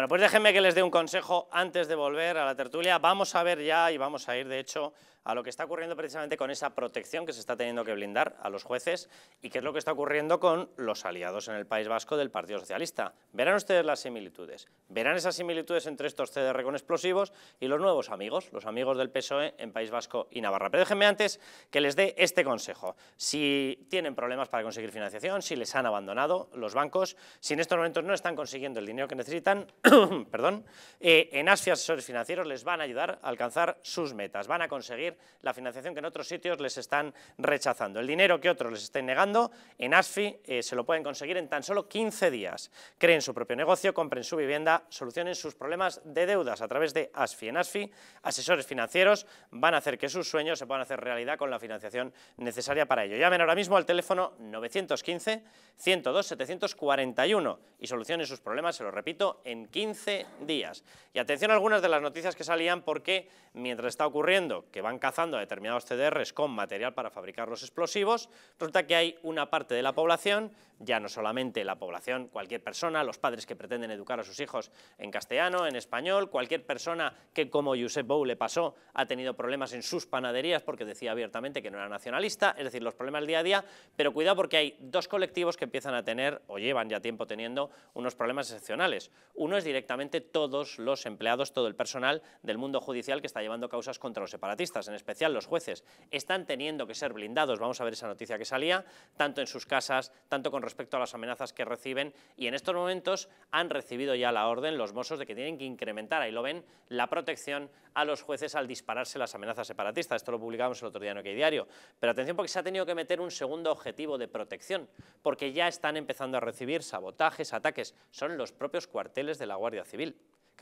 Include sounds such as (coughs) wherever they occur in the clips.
Bueno, pues déjenme que les dé un consejo antes de volver a la tertulia. Vamos a ver ya, y vamos a ir de hecho a lo que está ocurriendo precisamente con esa protección que se está teniendo que blindar a los jueces y qué es lo que está ocurriendo con los aliados en el País Vasco del Partido Socialista. Verán ustedes las similitudes, verán esas similitudes entre estos CDR con explosivos y los nuevos amigos, los amigos del PSOE en País Vasco y Navarra. Pero déjenme antes que les dé este consejo. Si tienen problemas para conseguir financiación, si les han abandonado los bancos, si en estos momentos no están consiguiendo el dinero que necesitan, (coughs) perdón, eh, en ASFI Asesores Financieros les van a ayudar a alcanzar sus metas, van a conseguir la financiación que en otros sitios les están rechazando. El dinero que otros les estén negando, en ASFI eh, se lo pueden conseguir en tan solo 15 días. Creen su propio negocio, compren su vivienda, solucionen sus problemas de deudas a través de ASFI. En ASFI, asesores financieros van a hacer que sus sueños se puedan hacer realidad con la financiación necesaria para ello. Llamen ahora mismo al teléfono 915 102 741 y solucionen sus problemas, se lo repito, en 15 días. Y atención a algunas de las noticias que salían porque mientras está ocurriendo que van cazando a determinados CDRs con material para fabricar los explosivos, resulta que hay una parte de la población, ya no solamente la población, cualquier persona, los padres que pretenden educar a sus hijos en castellano, en español, cualquier persona que como Josep Bou le pasó, ha tenido problemas en sus panaderías porque decía abiertamente que no era nacionalista, es decir, los problemas del día a día, pero cuidado porque hay dos colectivos que empiezan a tener o llevan ya tiempo teniendo unos problemas excepcionales. Uno es directamente todos los empleados, todo el personal del mundo judicial que está llevando causas contra los separatistas en especial los jueces, están teniendo que ser blindados, vamos a ver esa noticia que salía, tanto en sus casas, tanto con respecto a las amenazas que reciben, y en estos momentos han recibido ya la orden los mozos de que tienen que incrementar, ahí lo ven, la protección a los jueces al dispararse las amenazas separatistas. Esto lo publicamos el otro día en OK Diario. Pero atención porque se ha tenido que meter un segundo objetivo de protección, porque ya están empezando a recibir sabotajes, ataques. Son los propios cuarteles de la Guardia Civil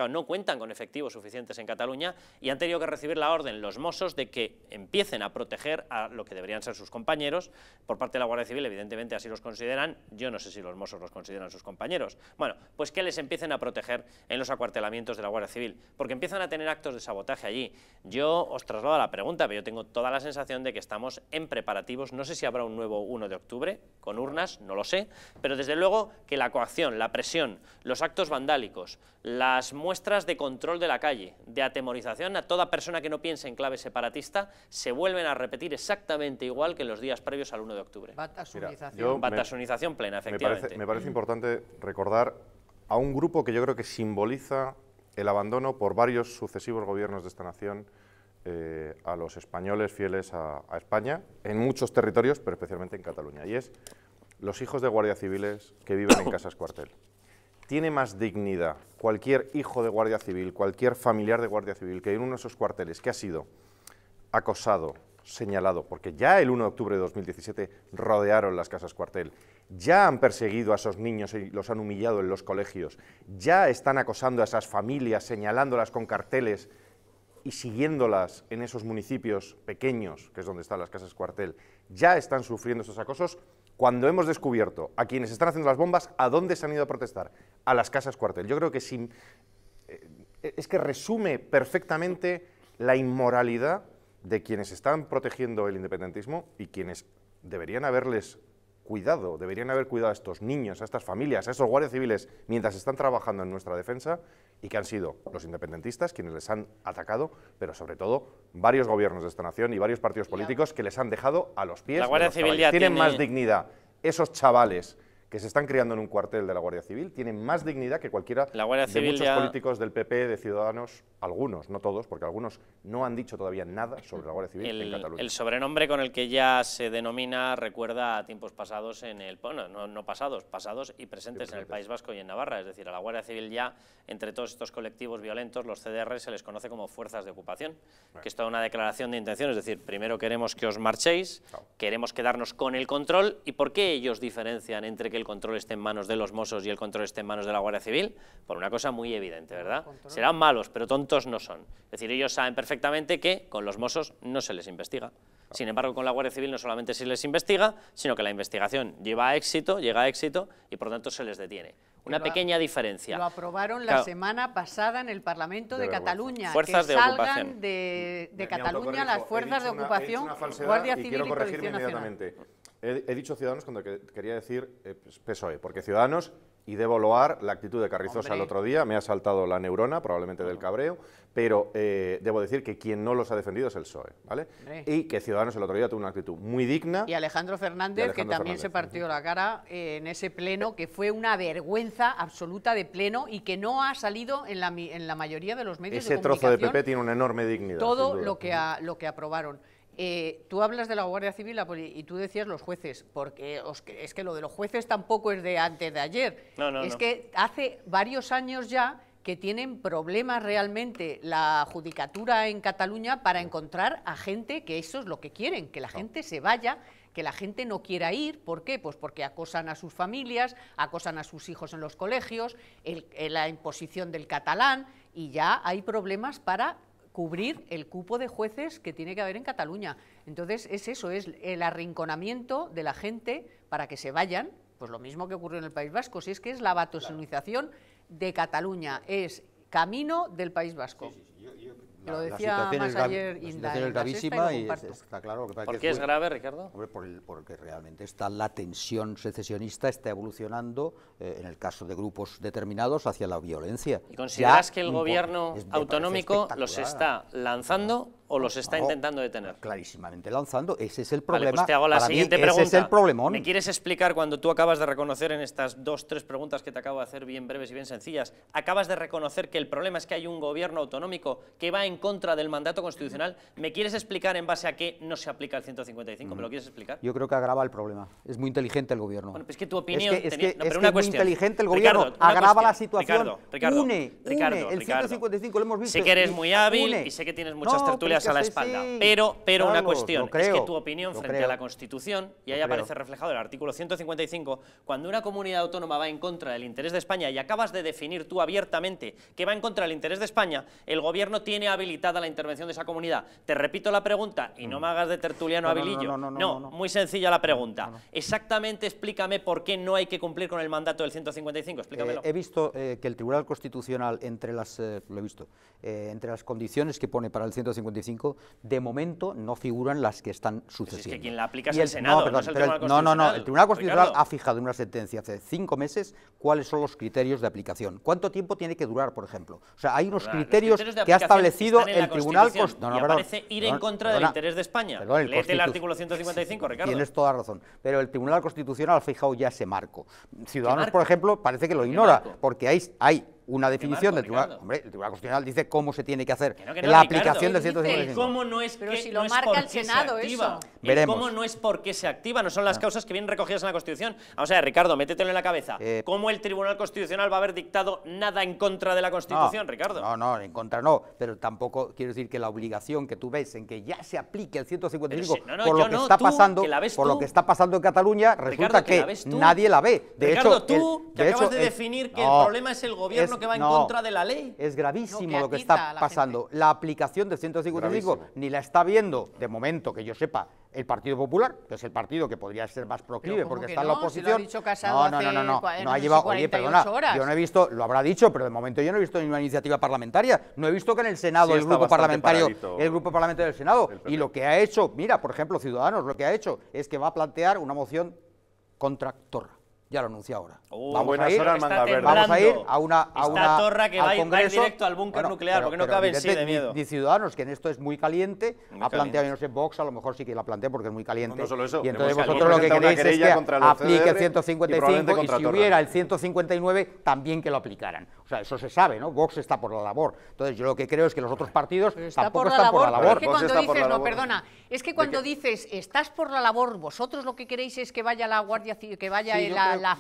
no cuentan con efectivos suficientes en Cataluña y han tenido que recibir la orden los Mossos de que empiecen a proteger a lo que deberían ser sus compañeros. Por parte de la Guardia Civil, evidentemente, así los consideran. Yo no sé si los Mossos los consideran sus compañeros. Bueno, pues que les empiecen a proteger en los acuartelamientos de la Guardia Civil, porque empiezan a tener actos de sabotaje allí. Yo os traslado la pregunta, pero yo tengo toda la sensación de que estamos en preparativos. No sé si habrá un nuevo 1 de octubre, con urnas, no lo sé, pero desde luego que la coacción, la presión, los actos vandálicos, las muestras de control de la calle, de atemorización a toda persona que no piense en clave separatista, se vuelven a repetir exactamente igual que en los días previos al 1 de octubre. Batasunización. Batasunización plena, efectivamente. Me parece, importante recordar a un grupo que yo creo que simboliza el abandono por varios sucesivos gobiernos de esta nación eh, a los españoles fieles a, a, España, en muchos territorios, pero especialmente en Cataluña, y es los hijos de guardia civiles que viven en (coughs) casas cuartel tiene más dignidad cualquier hijo de Guardia Civil, cualquier familiar de Guardia Civil que en uno de esos cuarteles que ha sido acosado, señalado, porque ya el 1 de octubre de 2017 rodearon las casas cuartel, ya han perseguido a esos niños y los han humillado en los colegios, ya están acosando a esas familias, señalándolas con carteles y siguiéndolas en esos municipios pequeños, que es donde están las casas cuartel, ya están sufriendo esos acosos, cuando hemos descubierto a quienes están haciendo las bombas, ¿a dónde se han ido a protestar? A las casas cuartel. Yo creo que eh, es que resume perfectamente la inmoralidad de quienes están protegiendo el independentismo y quienes deberían haberles cuidado, deberían haber cuidado a estos niños, a estas familias, a esos guardias civiles mientras están trabajando en nuestra defensa y que han sido los independentistas quienes les han atacado, pero sobre todo varios gobiernos de esta nación y varios partidos políticos que les han dejado a los pies. La Guardia Civil ya tienen tiene... más dignidad esos chavales que se están criando en un cuartel de la Guardia Civil, tienen más dignidad que cualquiera de muchos políticos del PP, de Ciudadanos algunos, no todos, porque algunos no han dicho todavía nada sobre la Guardia Civil el, en Cataluña. El sobrenombre con el que ya se denomina recuerda a tiempos pasados en el, bueno, no, no pasados, pasados y presentes, en el País Vasco y en Navarra, es decir, a la Guardia Civil ya, entre todos estos colectivos violentos, los CDR se les conoce como fuerzas de ocupación, que es toda una declaración de intención, es decir, primero queremos que os marchéis, queremos quedarnos con el control, ¿y por qué ellos diferencian entre que el control esté en manos de los mosos y el control esté en manos de la Guardia Civil? Por una cosa muy evidente, ¿verdad? Serán malos, pero tontos no son. Es decir, ellos saben perfectamente que con los Mossos no se les investiga. Sin embargo, con la Guardia Civil no solamente se les investiga, sino que la investigación lleva a éxito, llega a éxito y por tanto se les detiene. Una pequeña diferencia. Lo aprobaron la semana pasada en el Parlamento de, Cataluña. Fuerzas de salgan ocupación. de, de Cataluña las fuerzas de ocupación, Guardia Civil quiero corregirme inmediatamente. He, dicho Ciudadanos cuando quería decir eh, pues, PSOE, porque Ciudadanos y debo loar la actitud de Carrizosa el otro día. Me ha saltado la neurona, probablemente del mm. cabreo, pero eh, debo decir que quien no los ha defendido es el PSOE, ¿vale? Y que Ciudadanos el otro día tuvo una actitud muy digna. Y Alejandro Fernández, que también se partió la cara eh, en ese pleno, que fue una vergüenza absoluta de pleno y que no ha salido en la, en la mayoría de los medios ese de comunicación. trozo de PP tiene una enorme dignidad. Todo lo que, lo que aprobaron. Eh, tú hablas de la Guardia Civil y tú decías los jueces, porque es que lo de los jueces tampoco es de antes de ayer. No, no, es que hace varios años ya que tienen problemas realmente la judicatura en Cataluña para encontrar a gente que eso es lo que quieren, que la gente se vaya, que la gente no quiera ir. ¿Por qué? Pues porque acosan a sus familias, acosan a sus hijos en los colegios, eh, la imposición del catalán y ya hay problemas para cubrir el cupo de jueces que tiene que haber en Cataluña. Entonces es eso, es el arrinconamiento de la gente para que se vayan, pues lo mismo que ocurrió en el País Vasco, si es que es la batosunización de Cataluña, es camino del País Vasco. Lo decía más es ayer La es gravísima y, está claro. ¿Por qué es, grave, Ricardo? porque realmente está la tensión secesionista está evolucionando, eh, en el caso de grupos determinados, hacia la violencia. ¿Y consideras que el gobierno autonómico los está lanzando o los está intentando detener. Clarísimamente lanzando, ese es el pues problema. Vale, te hago la siguiente pregunta. el ¿Me quieres explicar cuando tú acabas de reconocer en estas dos, tres preguntas que te acabo de hacer bien breves y bien sencillas, acabas de reconocer que el problema es que hay un gobierno autonómico que va en contra del mandato constitucional? ¿Me quieres explicar en base a qué no se aplica el 155? ¿Me lo mm. quieres explicar? Yo creo que agrava el problema. Es muy inteligente el gobierno. Bueno, pues es que tu opinión... Es que, es es muy inteligente el gobierno. Ricardo, agrava la situación. Ricardo, Ricardo, une, Ricardo, El 155 lo hemos visto. Sé que eres muy hábil y sé que tienes muchas tertulias a la espalda. Pero, pero una cuestión, es que tu opinión frente a la Constitución, y ahí aparece reflejado el artículo 155, cuando una comunidad autónoma va en contra del interés de España y acabas de definir tú abiertamente que va en contra del interés de España, el gobierno tiene habilitada la intervención de esa comunidad. Te repito la pregunta y no mm. me hagas de tertuliano habilillo. No, no, no, muy sencilla la pregunta. Exactamente explícame por qué no hay que cumplir con el mandato del 155, explícamelo. Eh, he visto eh, que el Tribunal Constitucional, entre las, eh, lo he visto, entre las condiciones que pone para el 155, de momento no figuran las que están sucediendo. Pues es que quien la aplica es el, Senado, no, el Tribunal no, el Tribunal Constitucional ha fijado en una sentencia hace cinco meses cuáles son los criterios de aplicación. ¿Cuánto tiempo tiene que durar, por ejemplo? O sea, hay unos criterios, que ha establecido el Tribunal Constitucional. No, no, parece ir en contra del interés de España. Perdón, el artículo 155, Ricardo. Tienes toda razón, pero el Tribunal Constitucional ha fijado ya ese marco. Ciudadanos, por ejemplo, parece que lo ignora, porque hay, hay una definición del Tribunal. el Tribunal Constitucional dice cómo se tiene que hacer la aplicación del 155. cómo no es Pero si lo marca el Senado, se cómo no es porque se activa, no son las ah. causas que vienen recogidas en la Constitución. O sea, Ricardo, métetelo en la cabeza. Eh. ¿Cómo el Tribunal Constitucional va a haber dictado nada en contra de la Constitución, Ricardo? No, no, en contra no. Pero tampoco quiero decir que la obligación que tú ves en que ya se aplique el 155 por lo que está pasando, por lo que está pasando en Cataluña, resulta que, nadie la ve. De Ricardo, hecho, tú que acabas de definir que el problema es el gobierno que va en contra de la ley. Es gravísimo lo que está pasando. La aplicación del 155 ni la está viendo, de momento que yo sepa, el Partido Popular, que es el partido que podría ser más proclive porque está en la oposición. no, no, no, no, no, ha llevado, perdona, horas. yo no he visto, lo habrá dicho, pero de momento yo no he visto ninguna iniciativa parlamentaria, no he visto que en el Senado el grupo parlamentario, el grupo parlamentario del Senado y lo que ha hecho, mira, por ejemplo, Ciudadanos, lo que ha hecho es que va a plantear una moción contra Torra ya lo anuncio ahora. Oh, vamos, a ir, vamos, a ir, a una, a Esta torra que va, Congreso. Va directo al búnker nuclear, porque no cabe en sí de miedo. Ni, Ciudadanos, que en esto es muy caliente, ha planteado, yo no sé, Vox a lo mejor sí que la plantea porque es muy caliente. No, solo eso, y entonces vosotros lo que queréis es que aplique el 155 y, si hubiera el 159 también que lo aplicaran. O sea, eso se sabe, ¿no? Vox está por la labor. Entonces yo lo que creo es que los otros partidos está tampoco por están por la labor. Es que cuando dices, no, perdona, es que cuando dices estás por la labor, vosotros lo que queréis es que vaya la Guardia que vaya la la,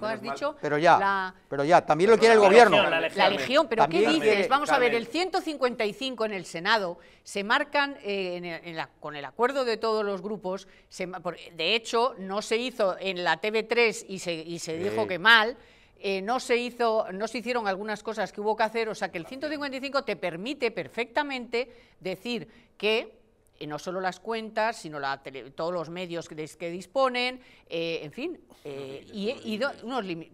has dicho? Pero ya, pero ya, también lo quiere el gobierno. la, legión, pero ¿qué dices? Vamos a ver, el 155 en el Senado se marcan eh, con el acuerdo de todos los grupos, de hecho no se hizo en la TV3 y se, dijo que mal, eh, no, se hizo, no se hicieron algunas cosas que hubo que hacer, o sea que el 155 te permite perfectamente decir que no solo las cuentas, sino la todos los medios que, disponen, eh, en fin, eh, y,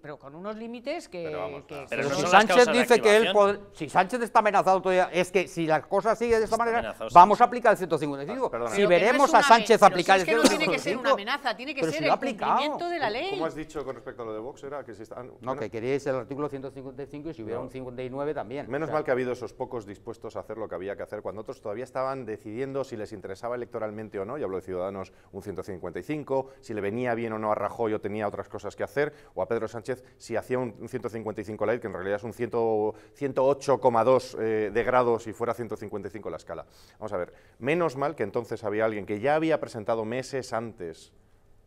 pero con unos límites que... Pero, si Sánchez dice que él... si Sánchez está amenazado todavía, es que si las cosas siguen de esta manera, vamos a aplicar el 155. si veremos a Sánchez aplicar es que el 155... no tiene que ser una amenaza, tiene que ser el cumplimiento de la ley. ¿Cómo has dicho con respecto a lo de Vox? Era no, que queríais el artículo 155 y si hubiera un 59 también. Menos mal que ha habido esos pocos dispuestos a hacer lo que había que hacer cuando otros todavía estaban decidiendo si les interesaba electoralmente o no, y hablo de Ciudadanos un 155, si le venía bien o no a Rajoy o tenía otras cosas que hacer, o a Pedro Sánchez si hacía un 155 light, que en realidad es un 108,2 eh, de grado si fuera 155 la escala. Vamos a ver, menos mal que entonces había alguien que ya había presentado meses antes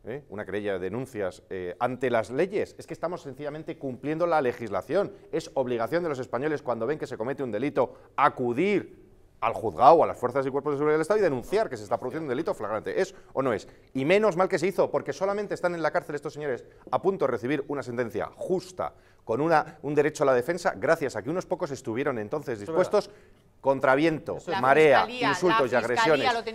¿eh? una querella de denuncias eh, ante las leyes. Es que estamos sencillamente cumpliendo la legislación. Es obligación de los españoles cuando ven que se comete un delito acudir al juzgado, a las fuerzas y cuerpos de seguridad del Estado y denunciar que se está produciendo un delito flagrante. ¿Es o no es? Y menos mal que se hizo, porque solamente están en la cárcel estos señores a punto de recibir una sentencia justa, con una, un derecho a la defensa, gracias a que unos pocos estuvieron entonces dispuestos contraviento, marea, insultos y agresiones. Lo que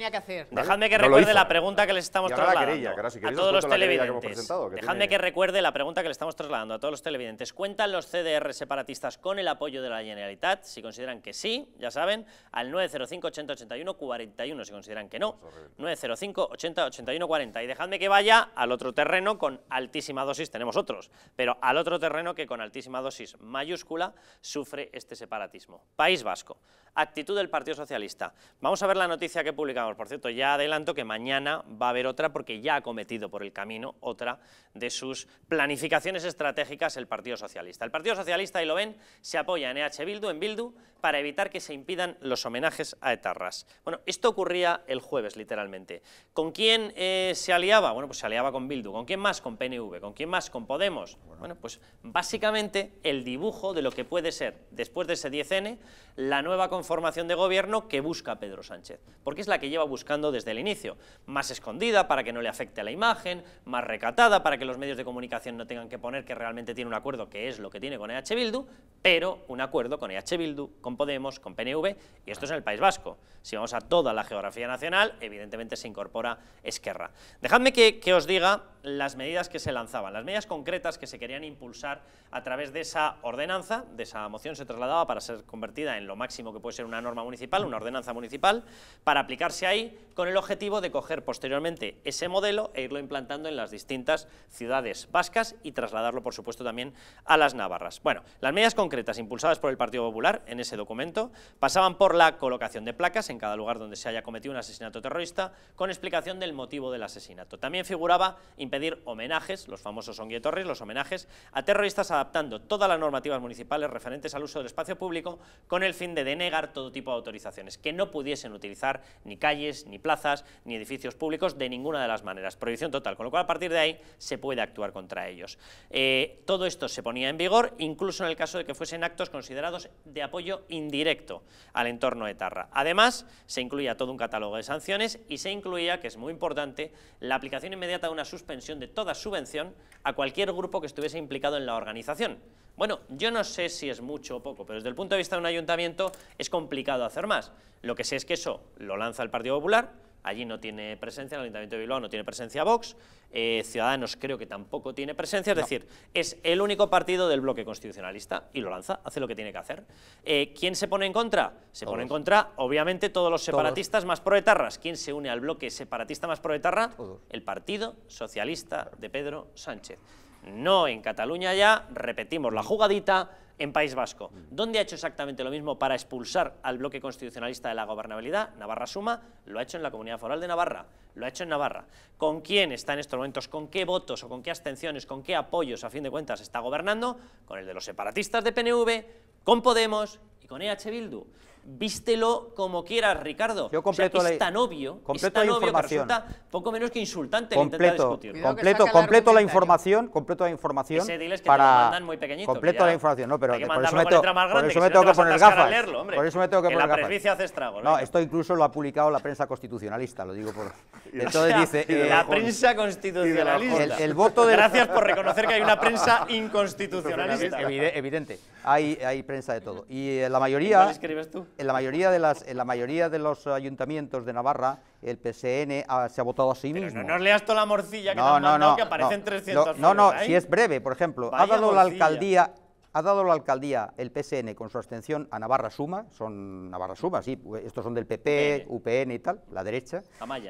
Dejadme ¿Eh? que recuerde la pregunta que les estamos trasladando a todos los televidentes. Dejadme que recuerde la pregunta que le estamos trasladando a todos los televidentes. ¿Cuentan los CDR separatistas con el apoyo de la Generalitat? Si consideran que sí, ya saben, al 905 8081 41 Si consideran que no, 905-80-81-40. Y dejadme que vaya al otro terreno con altísima dosis, tenemos otros, pero al otro terreno que con altísima dosis mayúscula sufre este separatismo. País Vasco actitud del Partido Socialista. Vamos a ver la noticia que publicamos. Por cierto, ya adelanto que mañana va a haber otra porque ya ha cometido por el camino otra de sus planificaciones estratégicas el Partido Socialista. El Partido Socialista, y lo ven, se apoya en EH Bildu, en Bildu, para evitar que se impidan los homenajes a etarras. Bueno, esto ocurría el jueves, literalmente. ¿Con quién eh, se aliaba? Bueno, pues se aliaba con Bildu. ¿Con quién más? Con PNV. ¿Con quién más? Con Podemos. Bueno, pues básicamente el dibujo de lo que puede ser, después de ese 10N, la nueva conferencia formación de gobierno que busca Pedro Sánchez, porque es la que lleva buscando desde el inicio, más escondida para que no le afecte a la imagen, más recatada para que los medios de comunicación no tengan que poner que realmente tiene un acuerdo, que es lo que tiene con EH Bildu, pero un acuerdo con EH Bildu, con Podemos, con PNV, y esto es en el País Vasco. Si vamos a toda la geografía nacional, evidentemente se incorpora Esquerra. Dejadme que, que os diga las medidas que se lanzaban, las medidas concretas que se querían impulsar a través de esa ordenanza, de esa moción se trasladaba para ser convertida en lo máximo que puede ser una norma municipal, una ordenanza municipal, para aplicarse ahí con el objetivo de coger posteriormente ese modelo e irlo implantando en las distintas ciudades vascas y trasladarlo, por supuesto, también a las navarras. Bueno, las medidas concretas impulsadas por el Partido Popular en ese documento pasaban por la colocación de placas en cada lugar donde se haya cometido un asesinato terrorista con explicación del motivo del asesinato. También figuraba pedir homenajes, los famosos Torres, los homenajes, a terroristas adaptando todas las normativas municipales referentes al uso del espacio público con el fin de denegar todo tipo de autorizaciones, que no pudiesen utilizar ni calles, ni plazas, ni edificios públicos de ninguna de las maneras, prohibición total, con lo cual a partir de ahí se puede actuar contra ellos. Eh, todo esto se ponía en vigor incluso en el caso de que fuesen actos considerados de apoyo indirecto al entorno de Tarra. Además, se incluía todo un catálogo de sanciones y se incluía, que es muy importante, la aplicación inmediata de una suspensión de toda subvención a cualquier grupo que estuviese implicado en la organización. Bueno, yo no sé si es mucho o poco, pero desde el punto de vista de un ayuntamiento es complicado hacer más. Lo que sé es que eso lo lanza el Partido Popular, Allí no tiene presencia, en el Ayuntamiento de Bilbao no tiene presencia Vox, eh, Ciudadanos creo que tampoco tiene presencia, es decir, es el único partido del bloque constitucionalista y lo lanza, hace lo que tiene que hacer. Eh, ¿Quién se pone en contra? Se pone en contra, obviamente, todos los separatistas más proetarras. ¿Quién se une al bloque separatista más proetarra? El Partido Socialista de Pedro Sánchez no en Cataluña ya, repetimos la jugadita en País Vasco, ¿Dónde ha hecho exactamente lo mismo para expulsar al bloque constitucionalista de la gobernabilidad, Navarra Suma, lo ha hecho en la Comunidad Foral de Navarra, lo ha hecho en Navarra. ¿Con quién está en estos momentos, con qué votos o con qué abstenciones, con qué apoyos a fin de cuentas está gobernando? Con el de los separatistas de PNV, con Podemos y con EH Bildu vístelo como quieras, Ricardo. Yo completo es tan obvio, es tan la información. que resulta poco menos que insultante completo, intenta Completo, completo la información, completo la información Ese para que te muy pequeñito, completo la información, no, pero por eso me tengo, que, poner gafas. por eso me tengo que, poner la gafas. Hace estrago. no, esto incluso lo ha publicado la prensa constitucionalista, lo digo por (laughs) Entonces dice eh, la prensa constitucionalista. El, voto Gracias por reconocer que hay una prensa inconstitucionalista. Evidente. Hay, prensa de todo. Y eh, la mayoría. escribes tú? en la mayoría de las en la mayoría de los ayuntamientos de Navarra el PSN se ha votado a sí mismo. Pero no nos leas toda la morcilla que no, han no, mandado, que aparecen no, 300 No, no, si es breve, por ejemplo, ha dado la alcaldía ha dado la alcaldía, el PSN, con su abstención a Navarra Suma, son Navarra Suma, sí, pues, estos son del PP, UPN, y tal, la derecha,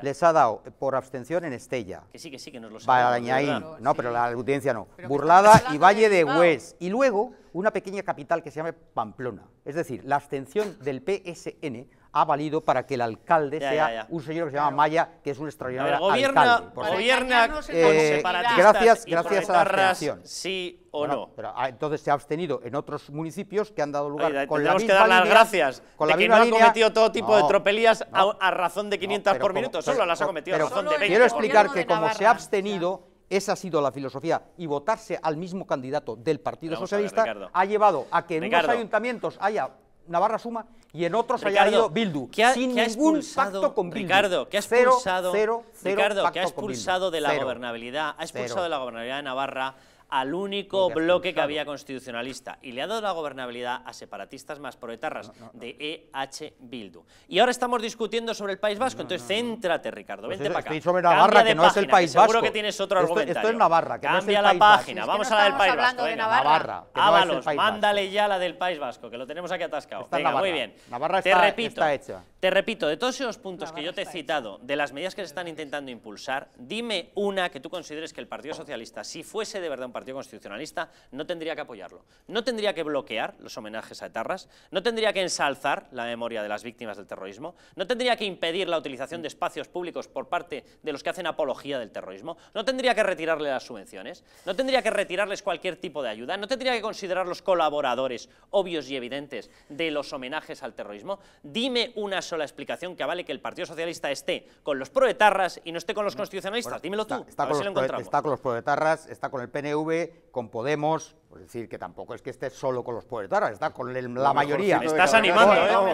les ha dado por abstención en Estella. Que sí, que sí, que nos lo sabemos. No, no, pero la audiencia no. Burlada y Valle de, de Hues. Y luego una pequeña capital que se llama Pamplona. Es decir, la abstención del PSN ha valido para que el alcalde sea un señor que se llama Maya, que es un extraordinario alcalde. gobierna con eh, gracias, gracias a la abstención. Sí o no. Ah, entonces se ha abstenido en otros municipios que han dado lugar con la misma que dar las gracias con la de que no cometido todo tipo de tropelías a, razón de 500 por minuto. solo las ha cometido a razón de 20. Quiero explicar que como se ha abstenido... Esa ha sido la filosofía y votarse al mismo candidato del Partido Socialista ha llevado a que en Ricardo. unos ayuntamientos haya Navarra suma y en otros Ricardo, haya ido Bildu. ¿qué ha, sin ¿qué ningún pacto con Bildu. Ricardo, que ha expulsado, cero, cero, cero Ricardo, que ha expulsado de la gobernabilidad, ha expulsado de la gobernabilidad de Navarra al único bloque que había constitucionalista y le ha dado la gobernabilidad a separatistas más proetarras de EH Bildu. Y ahora estamos discutiendo sobre el País Vasco, entonces céntrate, Ricardo, pues vente para acá. Navarra, que no es el País Vasco. Seguro que tienes otro esto, argumentario. Esto es Navarra, que Cambia no es el la País página, Cambia vamos página, vamos a la del País Vasco. hablando De Navarra. Ábalos, mándale ya la del País Vasco, que lo tenemos aquí atascado. Venga, muy bien. Navarra está hecha. Te repito, de todos esos puntos que yo te he citado, de las medidas que se están intentando impulsar, dime una que tú consideres que el Partido Socialista, si fuese de verdad un partido constitucionalista, no tendría que apoyarlo. No tendría que bloquear los homenajes a etarras, no tendría que ensalzar la memoria de las víctimas del terrorismo, no tendría que impedir la utilización de espacios públicos por parte de los que hacen apología del terrorismo, no tendría que retirarle las subvenciones, no tendría que retirarles cualquier tipo de ayuda, no tendría que considerar los colaboradores obvios y evidentes de los homenajes al terrorismo. Dime una la explicación que vale que el Partido Socialista esté con los proetarras y no esté con los constitucionalistas? Dímelo tú, está, lo encontramos. Está con los proetarras, está con el PNV, con Podemos, es decir, que tampoco es que esté solo con los poderes. ¿eh? está con la mayoría. estás animando, ¿eh?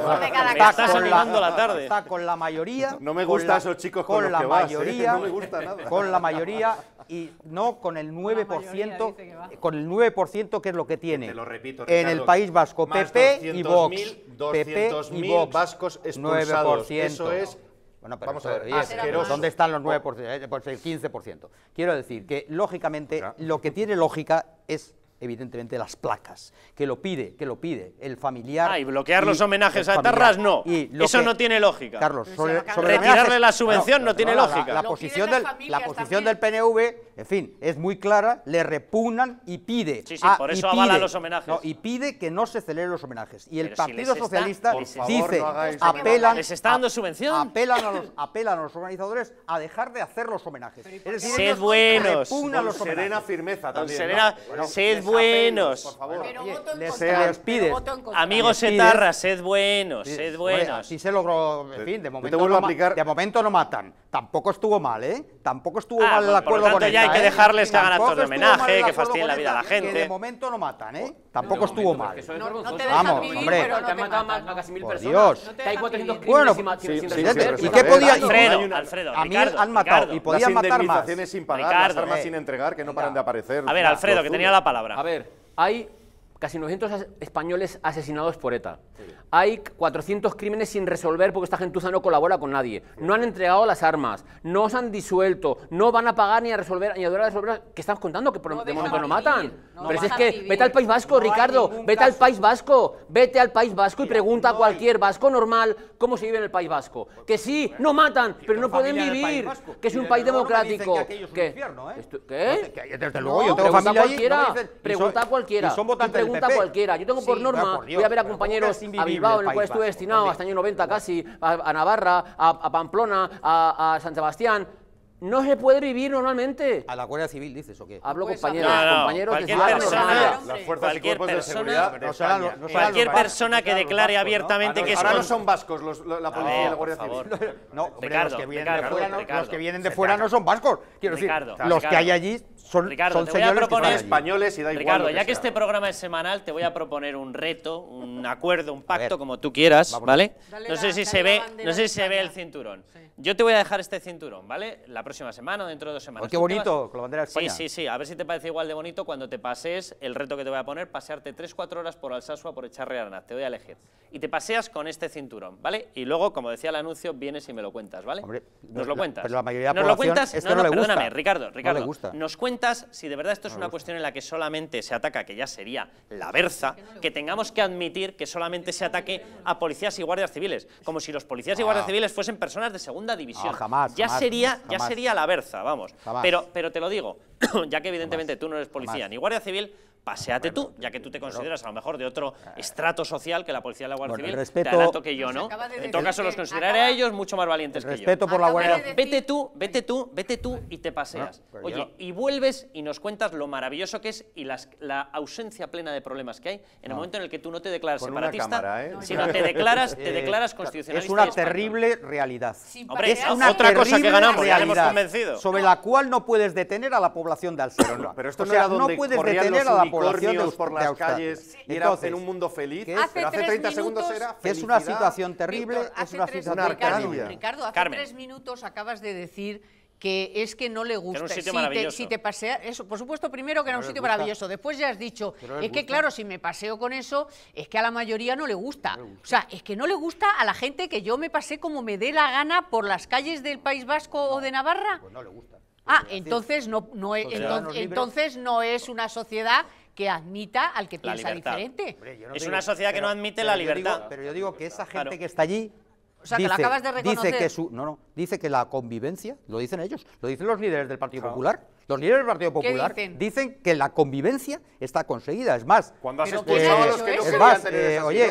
estás animando la, tarde. Está con la mayoría. No me gusta esos chicos con, la que ¿eh? mayoría. No me gusta nada. Con la mayoría y no con el 9%, con el 9% que es lo que tiene. lo repito, En el País Vasco, PP y Vox. 200.000 vascos expulsados. 9%. Eso es Vamos a ver, ¿dónde están los 9%? Eh, el 15%. Quiero decir que, lógicamente, lo que tiene lógica es evidentemente las placas, que lo pide, que lo pide el familiar. Ah, y bloquear los homenajes a Etarras, no. Eso no tiene lógica. Carlos, retirarle la subvención no, tiene lógica. La, posición, del, la posición del PNV, en fin, es muy clara, le repugnan y pide. Sí, sí, por eso avala los homenajes. y pide que no se celebre los homenajes. Y el Partido Socialista dice, apelan, les está dando subvención. Apelan a, los, apelan a los organizadores a dejar de hacer los homenajes. Es sed buenos. Serena firmeza también buenos. Por favor. les, Amigos etarras, sed buenos, sed buenos. Sí se logró, en fin, de momento, no, matan. Tampoco estuvo mal, ¿eh? Tampoco estuvo ah, mal el acuerdo por lo tanto, ya hay que ¿eh? dejarles que hagan actos de homenaje, que fastidien la vida a la gente. de momento no matan, ¿eh? Tampoco estuvo mal. No te dejan vivir, pero te han matado a casi mil personas. Hay 400 crímenes ¿Y qué podía...? Alfredo, Alfredo, A mí han matado y podían matar más. sin pagar, las armas eh. sin entregar que no paran de aparecer. A ver, Alfredo, que tenía la palabra. A ver, hay casi 900 españoles asesinados por ETA. Hay 400 crímenes sin resolver porque esta gentuza no colabora con nadie. No han entregado las armas, no se han disuelto, no van a pagar ni a resolver, ni a resolver. ¿Qué estamos contando? Que por de momento no matan. Pero es que vete al País Vasco, Ricardo, vete al País Vasco, vete al País Vasco y pregunta a cualquier vasco normal cómo se vive en el País Vasco. Que sí, no matan, pero no pueden vivir, que es un país democrático. Que ¿Qué? ¿eh? ¿Qué? Desde luego, yo tengo familia Pregunta a cualquiera. son votantes cualquiera. Yo tengo por norma, voy a ver a compañeros a Bilbao, en el cual estuve destinado hasta el año 90 casi, a, Navarra, a, Pamplona, a, a San Sebastián. No se puede vivir normalmente. ¿A la Guardia Civil dices o qué? Hablo pues, compañeros, compañeros cualquier persona, las fuerzas de seguridad persona que declare abiertamente ah, que es ahora no son vascos los, la policía y la Guardia Civil. (laughs) no, hombre, los, que vienen de fuera, no son vascos. Quiero decir, los que hay allí son, son españoles y da igual. Ricardo, ya que este programa es semanal, te voy a proponer un reto, un (laughs) acuerdo, un pacto, como tú quieras, ¿vale? No sé si se ve, no sé si se ve el cinturón. Yo te voy a dejar este cinturón, ¿vale? La próxima semana o dentro de dos semanas. Oh, ¡Qué bonito! Con la bandera Sí, sí, sí. A ver si te parece igual de bonito cuando te pases el reto que te voy a poner, pasearte 3-4 horas por Alsasua por echar Te voy a elegir. Y te paseas con este cinturón, ¿vale? Y luego, como decía el anuncio, vienes y me lo cuentas, ¿vale? nos lo cuentas. Pero la mayoría de la nos cuentas, esto no, no, no perdóname, Ricardo, Ricardo. Nos cuentas si de verdad esto es una cuestión en la que solamente se ataca, que ya sería la berza, que tengamos que admitir que solamente se ataque a policías y guardias civiles, como si los policías y guardias ah. civiles fuesen personas de segunda división. Ah, jamás, Ya sería, ya sería a la berza, vamos. Pero, pero te lo digo, (coughs) ya que evidentemente tú no eres policía ni guardia civil, paseate tú, ya que tú te consideras a lo mejor de otro ah. estrato social que la policía de la Guardia Civil respeto, te que yo, ¿no? en todo caso, los consideraré a ellos mucho más valientes que yo. Respeto por la Guardia Vete tú, vete tú, vete tú y te paseas. Ah, pues Oye, y vuelves y nos cuentas lo maravilloso que es y la ausencia plena de problemas que hay en el ah. momento en el que tú no te declaras separatista, ¿eh? sino te declaras, te (laughs) declaras constitucionalista. Es una terrible realidad. es otra cosa que ganamos, Sobre la cual no puedes detener a la población de Alcero. Pero esto no, era no puedes detener a la población población por las calles era en un mundo feliz. hace, pero hace 30 segundos era feliz. es una situación terrible, es una situación Ricardo, Ricardo, hace tres minutos acabas de decir que es que no le gusta. si, te, pasea, eso, por supuesto, primero que era un sitio maravilloso. Después ya has dicho, es que claro, si me paseo con eso, es que a la mayoría no le gusta. O sea, es que no le gusta a la gente que yo me pase como me dé la gana por las calles del País Vasco o de Navarra. Pues no le gusta. Ah, entonces no, no entonces no es una sociedad que admita al que piensa diferente. es una sociedad que no admite la libertad. pero yo digo que esa gente que está allí o sea, que lo acabas de reconocer. Dice que, su, no, no, dice que la convivencia, lo dicen ellos, lo dicen los líderes del Partido Popular, los líderes del Partido Popular dicen? que la convivencia está conseguida. Es más, cuando has los eh, eh, que es más, oye,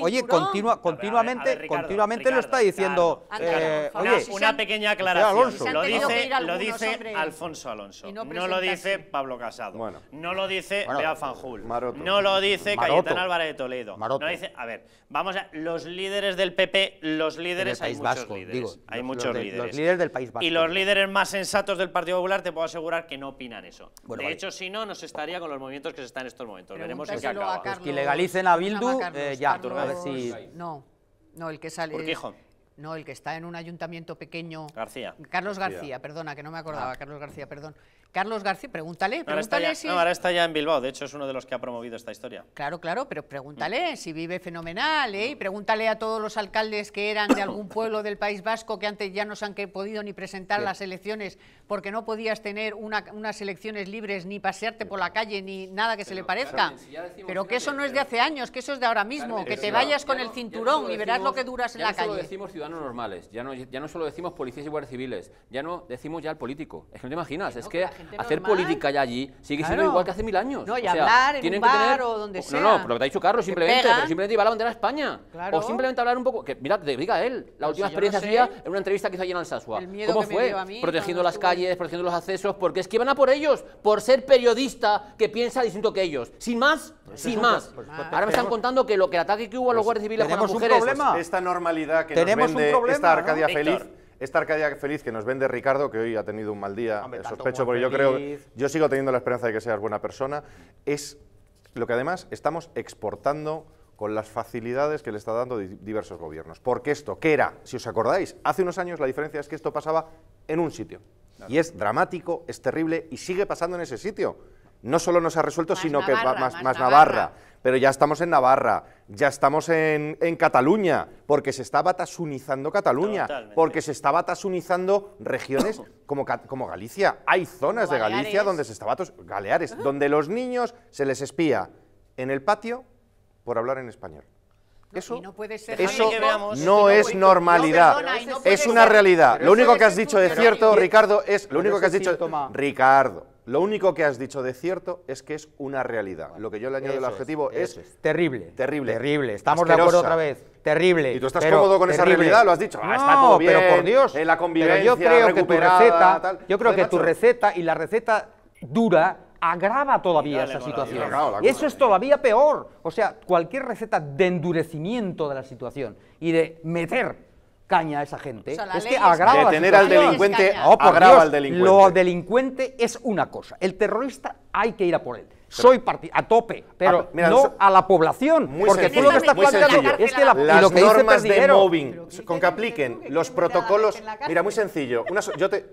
oye, continua, continuamente, continuamente lo está diciendo. Eh, una pequeña aclaración. Lo dice, lo dice Alfonso Alonso. No, lo dice Pablo Casado. Bueno. No lo dice bueno, No lo dice Álvarez de Toledo. No dice, a ver, vamos a los líderes del PP, los líderes hay muchos líderes. hay muchos líderes. del País Vasco. Y los líderes más sensatos del Partido Popular te puedo asegurar que no opinan eso. de hecho, si no, nos estaría con los movimientos que se están en estos momentos. Veremos en qué acaba. Pues legalicen a Bildu, eh, ya, a ver No, no, el que sale... No, el que está en un ayuntamiento pequeño... García. Carlos García, perdona, que no me acordaba, ah. Carlos García, perdón. Carlos García, pregúntale, pregúntale ahora si... No, ahora está ya en Bilbao, de hecho es uno de los que ha promovido esta historia. Claro, claro, pero pregúntale mm. si vive fenomenal, ¿eh? Y mm. pregúntale a todos los alcaldes que eran de algún (coughs) pueblo del País Vasco que antes ya no se han podido ni presentar las elecciones porque no podías tener unas elecciones libres ni pasearte por la calle ni nada que se le parezca. pero que, eso no es de hace años, que eso es de ahora mismo, que te vayas con el cinturón y verás lo que duras en la calle. Ya no solo decimos ciudadanos normales, ya no, ya no solo decimos policías y guardias civiles, ya no decimos ya al político. Es que no te imaginas, es que hacer política ya allí sigue siendo igual que hace mil años. No, y hablar en tienen bar que tener, o donde sea. No, no, pero lo que te ha dicho Carlos, simplemente, pero simplemente a la bandera a España. O simplemente hablar un poco, que mira, te diga él, la pues última experiencia suya en una entrevista que hizo allí en Alsasua. ¿Cómo fue? protegiendo las calles, protegiendo los accesos, porque es que van a por ellos, por ser periodista que piensa distinto que ellos. Sin más, pues sin más. Ahora me están contando que lo que el ataque que hubo a los pues guardias civiles con las mujeres... Esta normalidad que nos vende esta Arcadia feliz esta Arcadia feliz que nos vende Ricardo, que hoy ha tenido un mal día, eh, sospecho, porque yo creo, yo sigo teniendo la esperanza de que seas buena persona, es lo que además estamos exportando con las facilidades que le está dando diversos gobiernos. Porque esto, ¿qué era? Si os acordáis, hace unos años la diferencia es que esto pasaba en un sitio. Y es dramático, es terrible y sigue pasando en ese sitio no solo nos ha resuelto, sino que más, más, Navarra. Pero ya estamos en Navarra, ya estamos en, Cataluña, porque se estaba tasunizando Cataluña, porque se estaba tasunizando regiones (coughs) como, Galicia. Hay zonas de Galicia donde se estaba Galeares, donde los niños se les espía en el patio por hablar en español. Eso, no, puede ser no es normalidad, es una realidad. lo único que has dicho de cierto, Ricardo, es lo único que has dicho, Ricardo, lo único que has dicho de cierto es que es una realidad. Lo que yo le añado al el adjetivo es, terrible. Terrible. Terrible. Estamos de acuerdo otra vez. Terrible. ¿Y tú estás cómodo con esa realidad? Lo has dicho. Ah, está Pero por Dios. En eh, la convivencia, yo creo que tu receta, yo creo que tu receta y la receta dura agrava todavía esa situación. Y eso es todavía peor. O sea, cualquier receta de endurecimiento de la situación y de meter caña a esa gente es que agrava detener al delincuente oh, agrava delincuente lo delincuente es una cosa el terrorista hay que ir a por él Soy soy a tope, ah, pero no a la población. porque tú lo que estás planteando es que la, las lo que normas de moving con que apliquen los protocolos. Mira, muy sencillo. yo te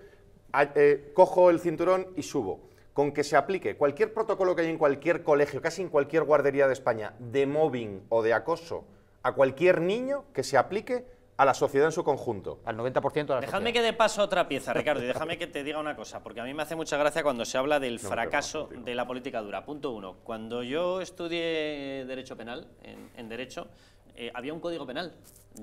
eh, cojo el cinturón y subo. Con que se aplique cualquier protocolo que hay en cualquier colegio, casi en cualquier guardería de España, de mobbing o de acoso a cualquier niño que se aplique, a la sociedad en su conjunto. Al 90% de la sociedad. Déjame que de paso otra pieza, Ricardo, y déjame que te diga una cosa, porque a mí me hace mucha gracia cuando se habla del fracaso de la política dura. Punto uno. Cuando yo estudié Derecho Penal, en Derecho, eh, había un código penal.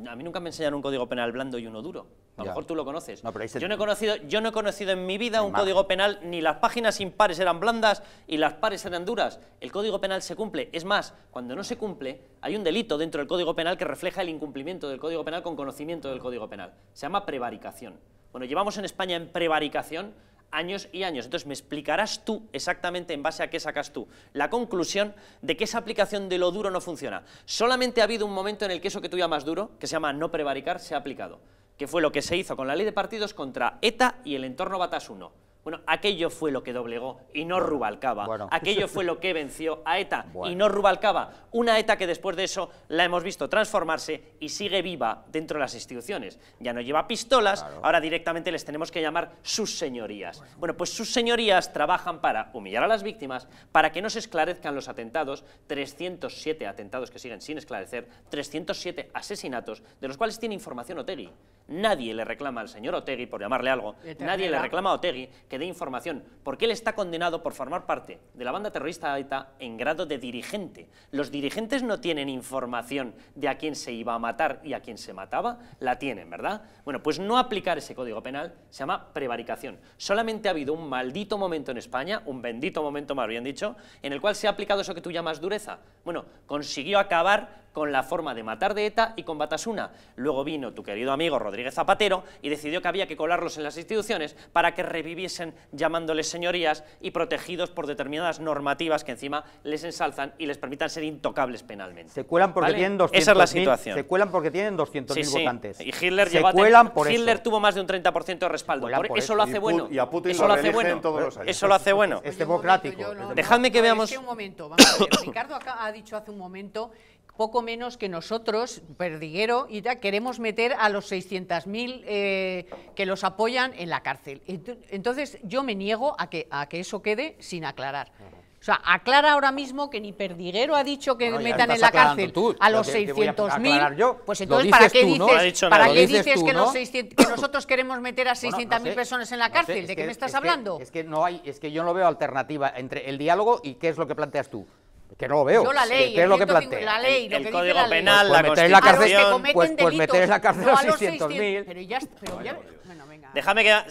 A mí nunca me enseñaron un código penal blando y uno duro. A lo mejor tú lo conoces. yo, no he conocido, yo no he conocido en mi vida un código penal, ni las páginas impares eran blandas y las pares eran duras. El código penal se cumple. Es más, cuando no se cumple, hay un delito dentro del código penal que refleja el incumplimiento del código penal con conocimiento del código penal. Se llama prevaricación. Bueno, llevamos en España en prevaricación años y años. Entonces me explicarás tú exactamente en base a qué sacas tú la conclusión de que esa aplicación de lo duro no funciona. Solamente ha habido un momento en el que eso que tú llamas duro, que se llama no prevaricar, se ha aplicado, que fue lo que se hizo con la ley de partidos contra ETA y el entorno Batas 1. Bueno, aquello fue lo que doblegó y no Rubalcaba. (laughs) Aquello fue lo que venció a ETA y no Rubalcaba. Una ETA que después de eso la hemos visto transformarse y sigue viva dentro de las instituciones. Ya no lleva pistolas, ahora directamente les tenemos que llamar sus señorías. Bueno. pues sus señorías trabajan para humillar a las víctimas, para que no se esclarezcan los atentados, 307 atentados que siguen sin esclarecer, 307 asesinatos, de los cuales tiene información Otegi. Nadie le reclama al señor Otegui por llamarle algo, nadie le reclama a Otegi que dé información, porque él está condenado por formar parte de la banda terrorista ETA en grado de dirigente. Los dirigentes no tienen información de a quién se iba a matar y a quién se mataba, la tienen, ¿verdad? Bueno, pues no aplicar ese código penal se llama prevaricación. Solamente ha habido un maldito momento en España, un bendito momento más bien dicho, en el cual se ha aplicado eso que tú llamas dureza. Bueno, consiguió acabar con la forma de matar de ETA y con Batasuna. Luego vino tu querido amigo Rodríguez Zapatero y decidió que había que colarlos en las instituciones para que reviviesen llamándoles señorías y protegidos por determinadas normativas que encima les ensalzan y les permitan ser intocables penalmente. Se cuelan porque tienen 200.000 Esa es la situación. Se cuelan porque tienen 200.000 votantes. Y Hitler, Hitler tuvo más de un 30% de respaldo. eso, lo hace bueno. eso lo, hace bueno. Todos los Eso lo hace bueno. Es democrático. Dejadme que veamos... un momento, (coughs) Ricardo ha dicho hace un momento poco menos que nosotros, Perdiguero, y queremos meter a los 600.000 eh, que los apoyan en la cárcel. Entonces yo me niego a que, a que eso quede sin aclarar. O sea, aclara ahora mismo que ni Perdiguero ha dicho que metan en la cárcel a los 600.000. Pues entonces, ¿para qué dices, que, nosotros queremos meter a 600.000 personas en la cárcel? ¿De qué me estás hablando? es que no hay, es que yo no veo alternativa entre el diálogo y qué es lo que planteas tú que no lo veo. Yo la ley, ¿Qué es lo que plantea? La ley, el, lo que Código la Penal, pues la La cárcel, pues, pues meter la cárcel a 600.000. Pero ya, pero bueno, venga.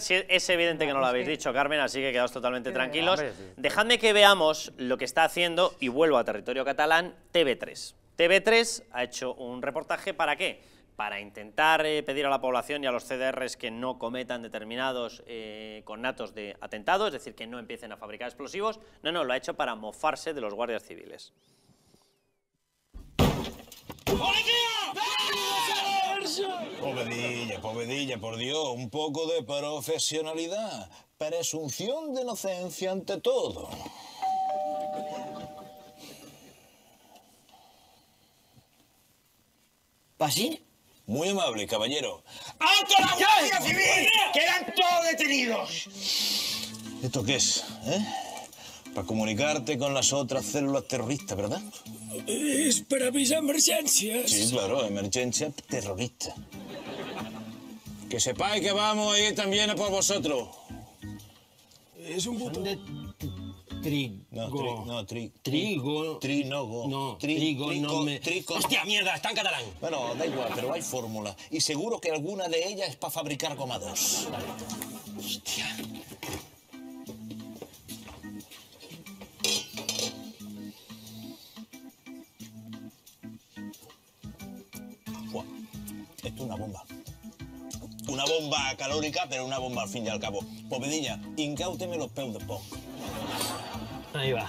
que, es evidente que no lo habéis dicho, Carmen, así que quedaos totalmente tranquilos. Dejadme que veamos lo que está haciendo, y vuelvo a territorio catalán, TV3. TV3 ha hecho un reportaje, ¿para qué? para intentar eh, pedir a la población y a los CDRs que no cometan determinados eh, conatos connatos de atentado, es decir, que no empiecen a fabricar explosivos. No, no, lo ha hecho para mofarse de los guardias civiles. Pobedilla, pobedilla, por Dios, un poco de profesionalidad, presunción de inocencia ante todo. ¿Pasín? Muy amable, caballero. ¡Alto la Guardia Civil! ¡Quedan todos detenidos! ¿Esto qué es? ¿Eh? Para comunicarte con las otras células terroristas, ¿verdad? Es para mis emergencias. Sí, claro, emergencia terrorista. Que sepáis que vamos a ir también a por vosotros. Es un puto... Trigo. No, trigo. no, tri, trigo. Trinogo. No, trigo, trigo, no me... ¡Hostia, mierda! Está en catalán. Bueno, da igual, pero hay fórmulas. Y seguro que alguna de ellas es para fabricar gomados. Hostia. esto es una bomba una bomba calórica, pero una bomba al fin y al cabo. Povedilla, pues, incáuteme los peus de Ahí va.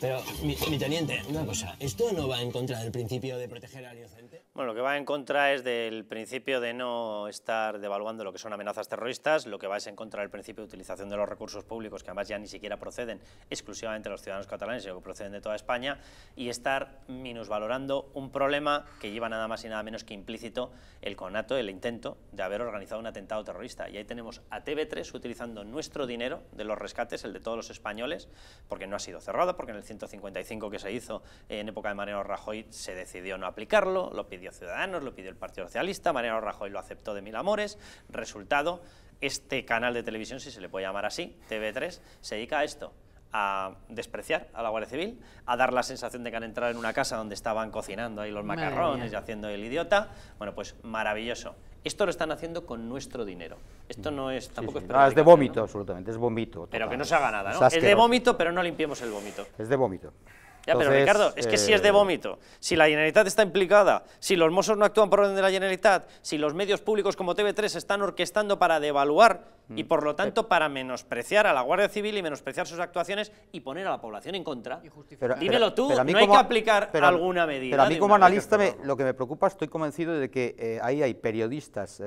Pero, mi, teniente, una cosa, ¿esto no va en contra del principio de proteger al inocente? Bueno, lo que va en contra es del principio de no estar devaluando lo que son amenazas terroristas, lo que va es en contra del principio de utilización de los recursos públicos, que además ya ni siquiera proceden exclusivamente de los ciudadanos catalanes, sino que proceden de toda España, y estar minusvalorando un problema que lleva nada más y nada menos que implícito el conato, el intento de haber organizado un atentado terrorista. Y ahí tenemos a TV3 utilizando nuestro dinero de los rescates, el de todos los españoles, porque no ha sido cerrada, porque en el 155 que se hizo en época de Mariano Rajoy se decidió no aplicarlo, lo pidió Ciudadanos, lo pidió el Partido Socialista, Mariano Rajoy lo aceptó de mil amores, resultado, este canal de televisión, si se le puede llamar así, TV3, se dedica a esto, a despreciar a la Guardia Civil, a dar la sensación de que han entrado en una casa donde estaban cocinando ahí los macarrones y haciendo el idiota. Bueno, pues maravilloso. Esto lo están haciendo con nuestro dinero. Esto no es tampoco Es, de vómito, absolutamente, es vómito. Pero que no se haga nada, ¿no? es de vómito, pero no limpiemos el vómito. Es de vómito pero Ricardo, es que si es de eh, vómito, si la Generalitat está implicada, si los mozos no actúan por orden de la Generalitat, si los medios públicos como TV3 están orquestando para devaluar y mm. por lo eh. tanto para menospreciar a la Guardia Civil y menospreciar sus actuaciones y poner a la población en contra, dímelo tú, no hay que aplicar alguna medida. Pero a mí como analista lo que me preocupa, estoy convencido de que eh, ahí hay periodistas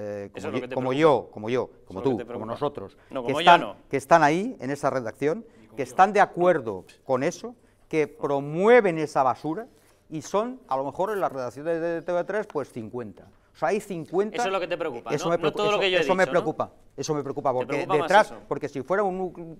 como, yo, como yo, como tú, como nosotros, que, están, que están ahí en esa redacción, que están de acuerdo con eso, que promueven esa basura y son, a lo mejor en las redacciones de TV3, pues 50. O sea, hay 50... Eso es lo que te preocupa, eso Me preocupa, todo eso, lo que yo he eso me preocupa. Eso me preocupa, porque detrás, porque si fuera un,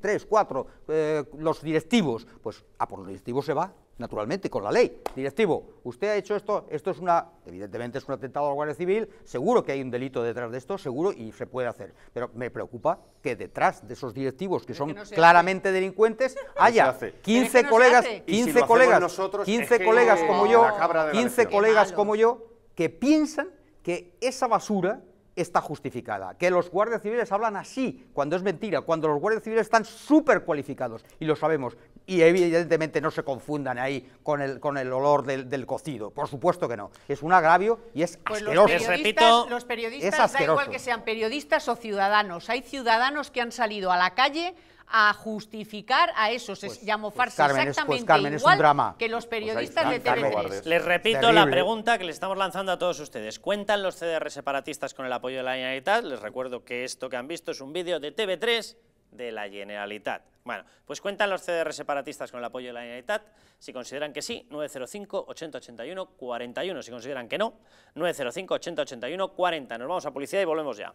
3, 4, eh, los directivos, pues a por los directivos se va, naturalmente, con la ley. Directivo, usted ha hecho esto, esto es una, evidentemente es un atentado al la Guardia Civil, seguro que hay un delito detrás de esto, seguro, y se puede hacer. Pero me preocupa que detrás de esos directivos que son claramente delincuentes haya 15 colegas, 15 colegas, 15 colegas como yo, 15 colegas como yo, que piensan que esa basura está justificada. Que los guardias civiles hablan así, cuando es mentira, cuando los guardias civiles están súper cualificados, y lo sabemos, y evidentemente no se confundan ahí con el, con el olor del, cocido, por supuesto que no. Es un agravio y es pues Los periodistas, los periodistas da igual que sean periodistas o ciudadanos, hay ciudadanos que han salido a la calle a justificar a esos pues, pues, pues, exactamente que los pues periodistas de TV3. Les repito la pregunta que le estamos lanzando a todos ustedes. ¿Cuentan los CDR separatistas con el apoyo de la Generalitat? Les recuerdo que esto que han visto es un vídeo de TV3 de la Generalitat. Bueno, pues cuentan los CDR separatistas con el apoyo de la Generalitat. Si consideran que sí, 905-8081-41. Si consideran que no, 905-8081-40. Nos vamos a policía y volvemos ya.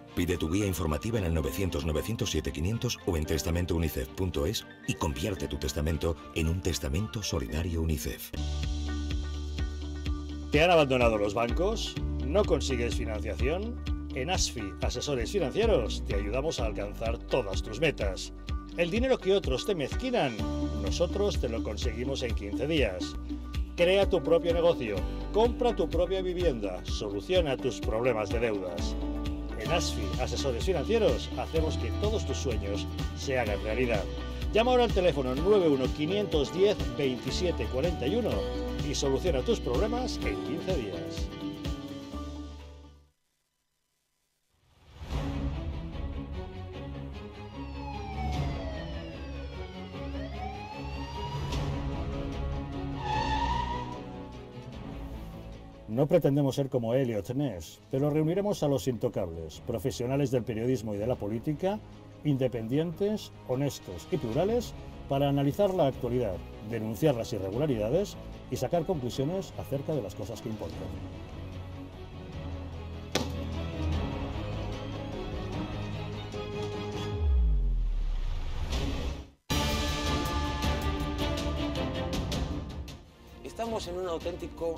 Pide tu guía informativa en el 900-907-500 o en testamentounicef.es y convierte tu testamento en un testamento solidario UNICEF. ¿Te han abandonado los bancos? ¿No consigues financiación? En ASFI, Asesores Financieros, te ayudamos a alcanzar todas tus metas. El dinero que otros te mezquinan, nosotros te lo conseguimos en 15 días. Crea tu propio negocio, compra tu propia vivienda, soluciona tus problemas de deudas. En ASFI, Asesores Financieros, hacemos que todos tus sueños se hagan realidad. Llama ahora al teléfono 91-510-2741 y soluciona tus problemas en 15 días. No pretendemos ser como Elliot Ness, pero reuniremos a los intocables, profesionales del periodismo y de la política, independientes, honestos y plurales, para analizar la actualidad, denunciar las irregularidades y sacar conclusiones acerca de las cosas que importan. Estamos en un auténtico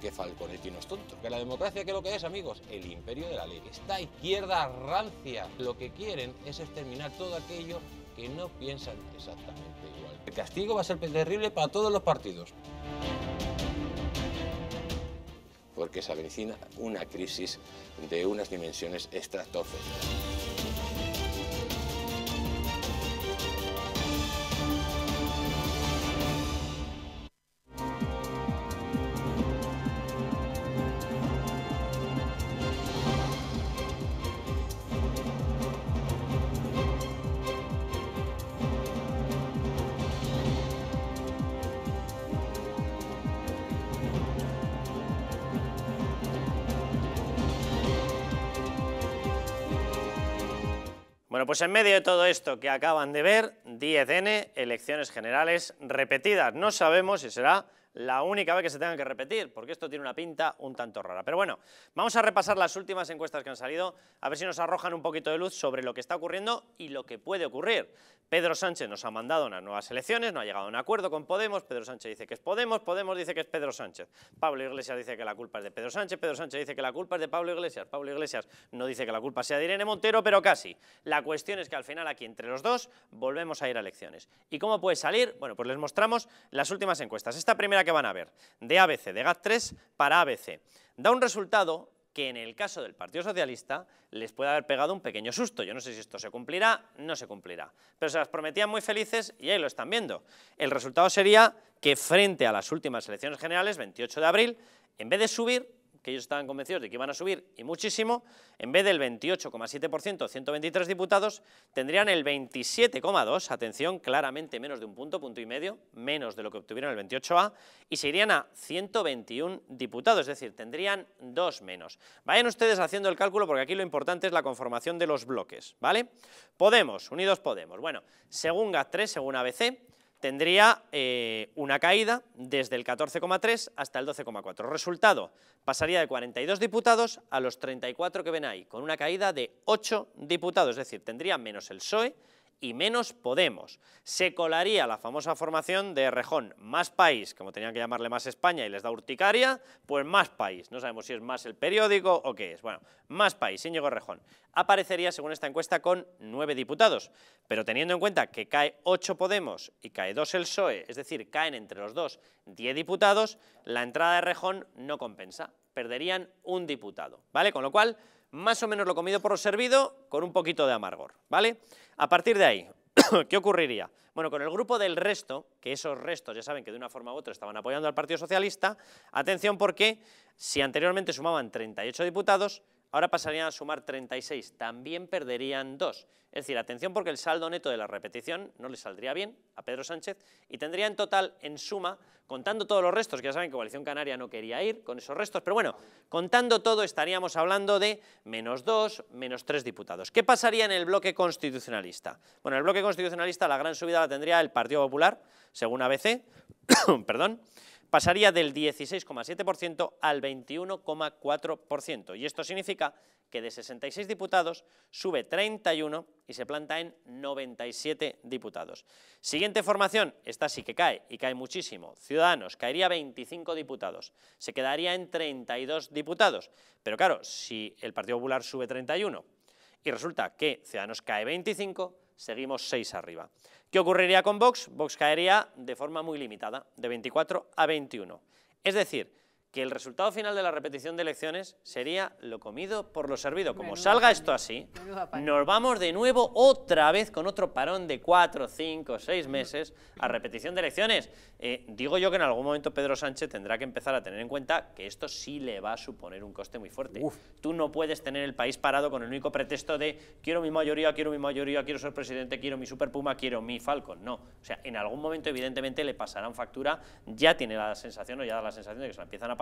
que Falconetti no es tonto. Que la democracia, que lo que es, amigos? El imperio de la ley. Esta izquierda rancia lo que quieren es exterminar todo aquello que no piensan exactamente igual. El castigo va a ser terrible para todos los partidos. Porque se avecina una crisis de unas dimensiones estratosféricas. pues en medio de todo esto que acaban de ver, 10N, elecciones generales repetidas. No sabemos si será la única vez que se tengan que repetir, porque esto tiene una pinta un tanto rara. Pero bueno, vamos a repasar las últimas encuestas que han salido, a ver si nos arrojan un poquito de luz sobre lo que está ocurriendo y lo que puede ocurrir. Pedro Sánchez nos ha mandado unas nuevas elecciones, no ha llegado a un acuerdo con Podemos, Pedro Sánchez dice que es Podemos, Podemos dice que es Pedro Sánchez. Pablo Iglesias dice que la culpa es de Pedro Sánchez, Pedro Sánchez dice que la culpa es de Pablo Iglesias, Pablo Iglesias no dice que la culpa sea de Irene Montero, pero casi. La cuestión es que al final aquí entre los dos volvemos a ir a elecciones. ¿Y cómo puede salir? Bueno, pues les mostramos las últimas encuestas. Esta primera que van a ver, de ABC, de GAT3 para ABC, da un resultado que en el caso del Partido Socialista les puede haber pegado un pequeño susto. Yo no sé si esto se cumplirá, no se cumplirá. Pero se las prometían muy felices y ahí lo están viendo. El resultado sería que frente a las últimas elecciones generales, 28 de abril, en vez de subir, que ellos estaban convencidos de que iban a subir y muchísimo, en vez del 28,7%, 123 diputados, tendrían el 27,2%, atención, claramente menos de un punto, punto y medio, menos de lo que obtuvieron el 28A, y se irían a 121 diputados, es decir, tendrían dos menos. Vayan ustedes haciendo el cálculo porque aquí lo importante es la conformación de los bloques, ¿vale? Podemos, Unidos Podemos, bueno, según GAT3, según ABC, tendría eh, una caída desde el 14,3 hasta el 12,4. Resultado, pasaría de 42 diputados a los 34 que ven ahí, con una caída de 8 diputados, es decir, tendría menos el PSOE, y menos Podemos. Se colaría la famosa formación de Rejón, más país, como tenían que llamarle más España y les da urticaria, pues más país. No sabemos si es más el periódico o qué es. Bueno, más país, Íñigo Rejón. Aparecería, según esta encuesta, con nueve diputados. Pero teniendo en cuenta que cae ocho Podemos y cae dos el PSOE, es decir, caen entre los dos diez diputados, la entrada de Rejón no compensa. Perderían un diputado, ¿vale? Con lo cual más o menos lo comido por lo servido con un poquito de amargor, ¿vale? A partir de ahí, (coughs) ¿qué ocurriría? Bueno, con el grupo del resto, que esos restos ya saben que de una forma u otra estaban apoyando al Partido Socialista, atención porque si anteriormente sumaban 38 diputados, Ahora pasarían a sumar 36, también perderían 2. Es decir, atención porque el saldo neto de la repetición no le saldría bien a Pedro Sánchez y tendría en total, en suma, contando todos los restos, que ya saben que Coalición Canaria no quería ir con esos restos, pero bueno, contando todo estaríamos hablando de menos 2, menos 3 diputados. ¿Qué pasaría en el bloque constitucionalista? Bueno, en el bloque constitucionalista la gran subida la tendría el Partido Popular, según ABC, (coughs) perdón, pasaría del 16,7% al 21,4%. Y esto significa que de 66 diputados sube 31 y se planta en 97 diputados. Siguiente formación, esta sí que cae, y cae muchísimo. Ciudadanos, caería 25 diputados, se quedaría en 32 diputados. Pero claro, si el Partido Popular sube 31 y resulta que Ciudadanos cae 25, seguimos 6 arriba. ¿Qué ocurriría con Vox? Vox caería de forma muy limitada, de 24 a 21. Es decir, que el resultado final de la repetición de elecciones sería lo comido por lo servido. Como salga esto así, nos vamos de nuevo otra vez con otro parón de cuatro, cinco, seis meses a repetición de elecciones. Eh, digo yo que en algún momento Pedro Sánchez tendrá que empezar a tener en cuenta que esto sí le va a suponer un coste muy fuerte. Tú no puedes tener el país parado con el único pretexto de quiero mi mayoría, quiero mi mayoría, quiero ser presidente, quiero mi superpuma, quiero mi falcon. No. O sea, en algún momento evidentemente le pasarán factura, ya tiene la sensación o ya da la sensación de que se empiezan a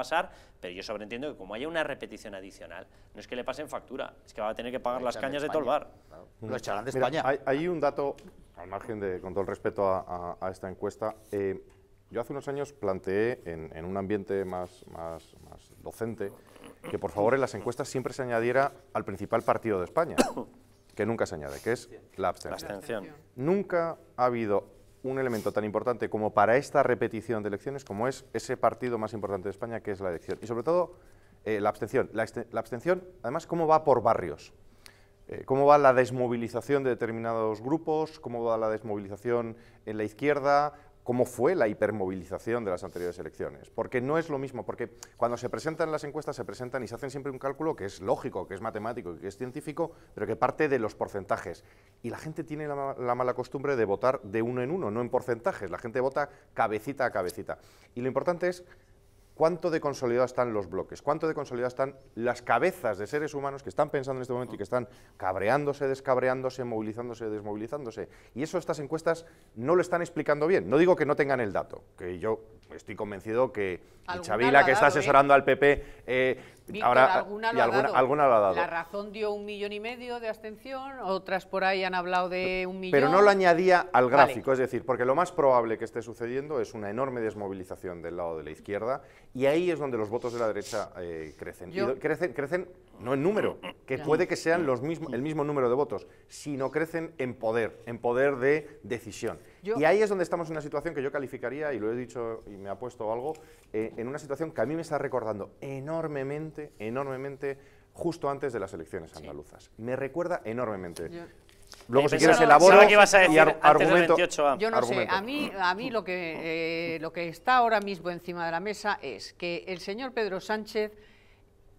pero yo sobreentiendo que como haya una repetición adicional, no es que le pasen factura, es que va a tener que pagar las cañas de, Tolbar, todo mm. Lo echarán de España. hay, un dato, al margen de, con todo el respeto a, esta encuesta, eh, yo hace unos años planteé en, un ambiente más, más, más, docente que por favor en las encuestas siempre se añadiera al principal partido de España, (coughs) que nunca se añade, que es La abstención. Nunca ha habido un elemento tan importante como para esta repetición de elecciones, como es ese partido más importante de España, que es la elección. Y sobre todo, eh, la abstención. La, abstención, además, cómo va por barrios. Eh, cómo va la desmovilización de determinados grupos, cómo va la desmovilización en la izquierda, cómo fue la hipermovilización de las anteriores elecciones. Porque no es lo mismo, porque cuando se presentan las encuestas se presentan y se hacen siempre un cálculo que es lógico, que es matemático que es científico, pero que parte de los porcentajes. Y la gente tiene la, la, mala costumbre de votar de uno en uno, no en porcentajes. La gente vota cabecita a cabecita. Y lo importante es cuánto de consolidado están los bloques, cuánto de consolidado están las cabezas de seres humanos que están pensando en este momento y que están cabreándose, descabreándose, movilizándose, desmovilizándose. Y eso estas encuestas no lo están explicando bien. No digo que no tengan el dato, que yo estoy convencido que Chavila, que está ¿eh? asesorando al PP, eh, ahora alguna, y alguna, ha dado. La razón dio un millón y medio de abstención, otras por ahí han hablado de un millón. Pero no lo añadía al gráfico, es decir, porque lo más probable que esté sucediendo es una enorme desmovilización del lado de la izquierda y ahí es donde los votos de la derecha eh, crecen. crecen. Crecen no en número, que puede que sean los el mismo número de votos, sino crecen en poder, en poder de decisión. Y ahí es donde estamos en una situación que yo calificaría, y lo he dicho y me ha puesto algo, eh, en una situación que a mí me está recordando enormemente, enormemente justo antes de las elecciones andaluzas. Me recuerda enormemente. Luego, eh, si quieres, elaboro argumento. Yo no sé, a mí, a mí lo, que, eh, lo que está ahora mismo encima de la mesa es que el señor Pedro Sánchez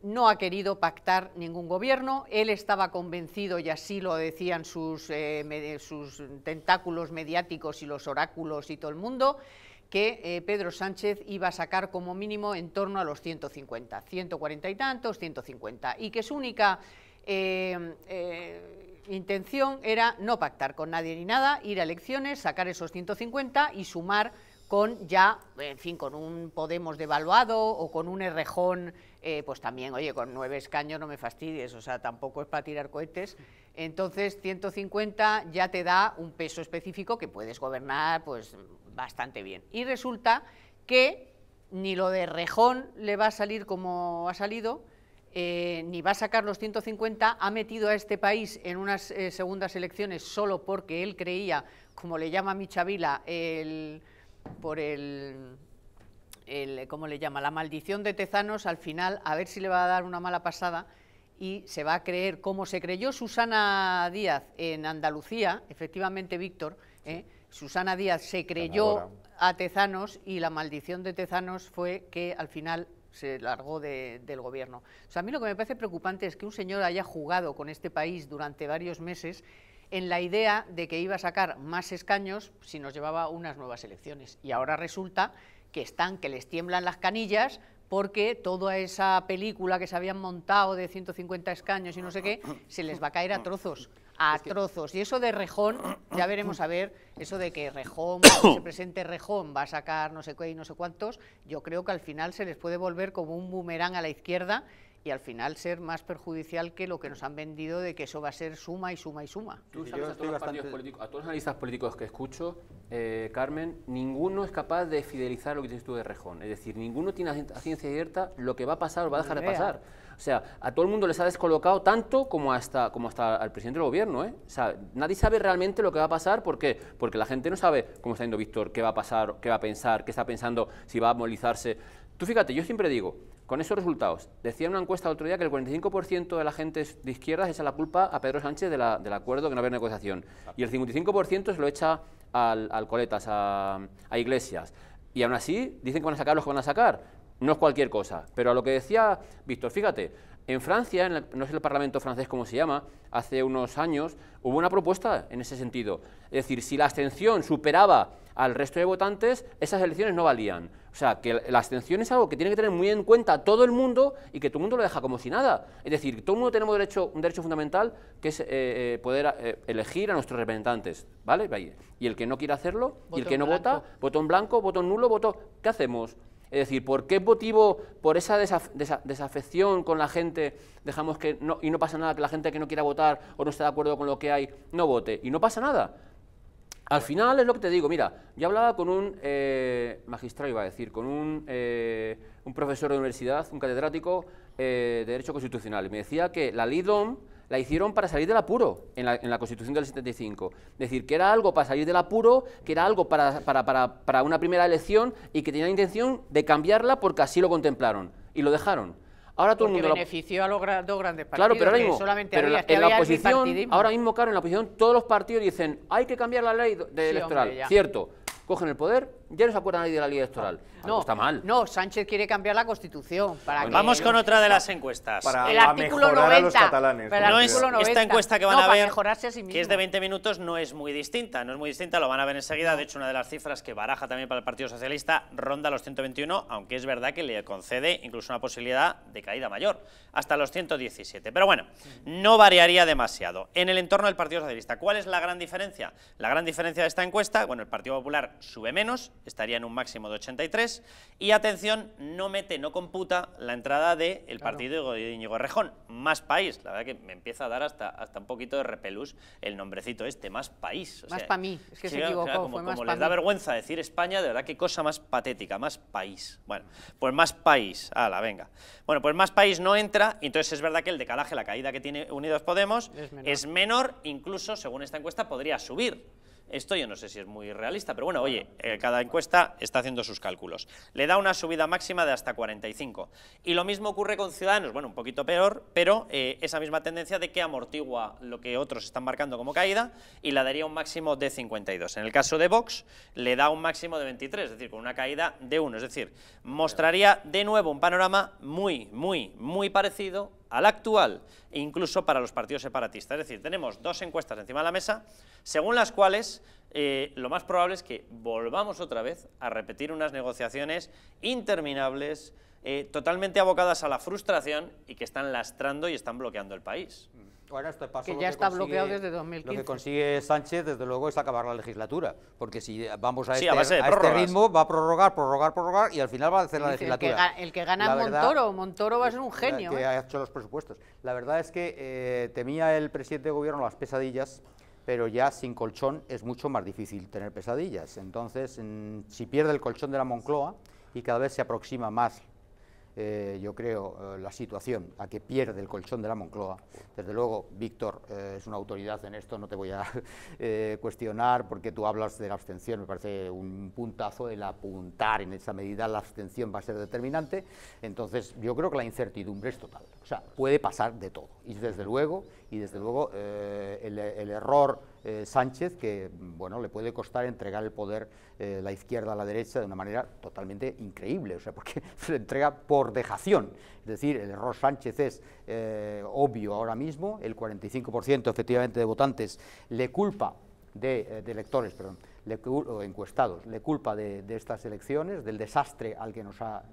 no ha querido pactar ningún gobierno, él estaba convencido, y así lo decían sus, eh, sus tentáculos mediáticos y los oráculos y todo el mundo, que Pedro Sánchez iba a sacar como mínimo en torno a los 150, 140 y tantos, 150, y que su única intención era no pactar con nadie ni nada, ir a elecciones, sacar esos 150 y sumar con ya, en fin, con un Podemos devaluado o con un Errejón, eh, pues también, oye, con nueve escaños no me fastidies, o sea, tampoco es para tirar cohetes. Entonces, 150 ya te da un peso específico que puedes gobernar, pues, bastante bien. Y resulta que ni lo de rejón le va a salir como ha salido, eh, ni va a sacar los 150, ha metido a este país en unas eh, segundas elecciones solo porque él creía, como le llama Michavila, el, por el, ¿cómo le llama? La maldición de Tezanos, al final, a ver si le va a dar una mala pasada y se va a creer, como se creyó Susana Díaz en Andalucía, efectivamente, Víctor, ¿eh? Susana Díaz se creyó a Tezanos y la maldición de Tezanos fue que al final se largó del gobierno. a mí lo que me parece preocupante es que un señor haya jugado con este país durante varios meses en la idea de que iba a sacar más escaños si nos llevaba unas nuevas elecciones. Y ahora resulta que están, que les tiemblan las canillas porque toda esa película que se habían montado de 150 escaños y no sé qué, se les va a caer a trozos a trozos. Y eso de Rejón, (coughs) ya veremos a ver, eso de que Rejón, cuando se (coughs) presente Rejón, va a sacar no sé qué y no sé cuántos, yo creo que al final se les puede volver como un boomerang a la izquierda y al final ser más perjudicial que lo que nos han vendido de que eso va a ser suma y suma y suma. a todos, los analistas políticos que escucho, eh, Carmen, ninguno es capaz de fidelizar lo que dices tú de Rejón. Es decir, ninguno tiene a ciencia cierta lo que va a pasar o va a dejar de pasar. O sea, a todo el mundo les ha descolocado tanto como hasta, como hasta al presidente del gobierno. ¿eh? O sea, nadie sabe realmente lo que va a pasar. ¿Por qué? Porque la gente no sabe, cómo está yendo Víctor, qué va a pasar, qué va a pensar, qué está pensando, si va a movilizarse. Tú fíjate, yo siempre digo, con esos resultados, decía una encuesta el otro día que el 45% de la gente de izquierdas echa la culpa a Pedro Sánchez del acuerdo que no haber negociación. Y el 55% se lo echa al, Coletas, a, a Iglesias. Y aún así dicen que van a sacar los que van a sacar no es cualquier cosa. Pero a lo que decía Víctor, fíjate, en Francia, no es el Parlamento francés como se llama, hace unos años hubo una propuesta en ese sentido. Es decir, si la abstención superaba al resto de votantes, esas elecciones no valían. O sea, que la abstención es algo que tiene que tener muy en cuenta todo el mundo y que todo el mundo lo deja como si nada. Es decir, todo el mundo tenemos derecho, un derecho fundamental que es eh, eh, poder eh, elegir a nuestros representantes, ¿vale? Y el que no quiere hacerlo, y el que no vota, botón blanco, botón nulo, voto... ¿Qué hacemos? Es decir, ¿por qué motivo, por esa desafección con la gente, dejamos que no, y no pasa nada que la gente que no quiera votar o no esté de acuerdo con lo que hay, no vote? Y no pasa nada. Al final es lo que te digo, mira, yo hablaba con un eh, magistrado, iba a decir, con un, eh, profesor de universidad, un catedrático eh, de Derecho Constitucional, y me decía que la LIDOM la hicieron para salir del apuro en la, Constitución del 75. Es decir, que era algo para salir del apuro, que era algo para, para, una primera elección y que tenían intención de cambiarla porque así lo contemplaron y lo dejaron. Ahora todo el mundo benefició a los dos grandes partidos. Claro, pero ahora mismo, en, la, oposición, ahora mismo, claro, en la oposición todos los partidos dicen hay que cambiar la ley electoral. Cierto, cogen el poder ya no se acuerda nadie de la ley electoral. Ah, no, está mal. No, Sánchez quiere cambiar la constitución. Para Vamos con otra de las encuestas. Para el artículo mejorar a los catalanes. esta encuesta que van a ver, que es de 20 minutos, no es muy distinta. No es muy distinta, lo van a ver enseguida. De hecho, una de las cifras que baraja también para el Partido Socialista ronda los 121, aunque es verdad que le concede incluso una posibilidad de caída mayor, hasta los 117. Pero bueno, no variaría demasiado. En el entorno del Partido Socialista, ¿cuál es la gran diferencia? La gran diferencia de esta encuesta, bueno, el Partido Popular sube menos, estaría en un máximo de 83. Y atención, no mete, no computa la entrada del partido de Íñigo Rejón. Más país, la verdad que me empieza a dar hasta, hasta un poquito de repelús el nombrecito este, más país. más para mí, es que se equivocó. como, les da vergüenza decir España, de verdad qué cosa más patética, más país. Bueno, pues más país, la venga. Bueno, pues más país no entra, entonces es verdad que el decalaje, la caída que tiene Unidos Podemos es menor incluso según esta encuesta podría subir. Esto yo no sé si es muy realista, pero bueno, oye, eh, cada encuesta está haciendo sus cálculos. Le da una subida máxima de hasta 45. Y lo mismo ocurre con Ciudadanos, bueno, un poquito peor, pero eh, esa misma tendencia de que amortigua lo que otros están marcando como caída y la daría un máximo de 52. En el caso de Vox, le da un máximo de 23, es decir, con una caída de 1. Es decir, mostraría de nuevo un panorama muy, muy, muy parecido al actual e incluso para los partidos separatistas. Es decir, tenemos dos encuestas encima de la mesa, según las cuales eh, lo más probable es que volvamos otra vez a repetir unas negociaciones interminables, eh, totalmente abocadas a la frustración y que están lastrando y están bloqueando el país que ya está bloqueado desde 2015. Lo que consigue Sánchez, desde luego, es acabar la legislatura, porque si vamos a, ir este, a, este, este ritmo, va a prorrogar, prorrogar, prorrogar, y al final va a hacer la legislatura. El que, gana Montoro, Montoro va a ser un genio. Que ¿eh? ha hecho los presupuestos. La verdad es que eh, temía el presidente de gobierno las pesadillas, pero ya sin colchón es mucho más difícil tener pesadillas. Entonces, mm, si pierde el colchón de la Moncloa y cada vez se aproxima más eh, yo creo, eh, la situación a que pierde el colchón de la Moncloa. Desde luego, Víctor eh, es una autoridad en esto, no te voy a (laughs) cuestionar porque tú hablas de la abstención, me parece un puntazo el apuntar en esa medida la abstención va a ser determinante. Entonces, yo creo que la incertidumbre es total. O sea, puede pasar de todo. Y desde luego, y desde luego el, el error eh, Sánchez, que bueno, le puede costar entregar el poder eh, la izquierda a la derecha de una manera totalmente increíble, o sea, porque (laughs) se le entrega por dejación. Es decir, el error Sánchez es eh, obvio ahora mismo, el 45% efectivamente de votantes le culpa de, eh, electores, perdón, le, encuestados, le culpa de, estas elecciones, del desastre al que nos ha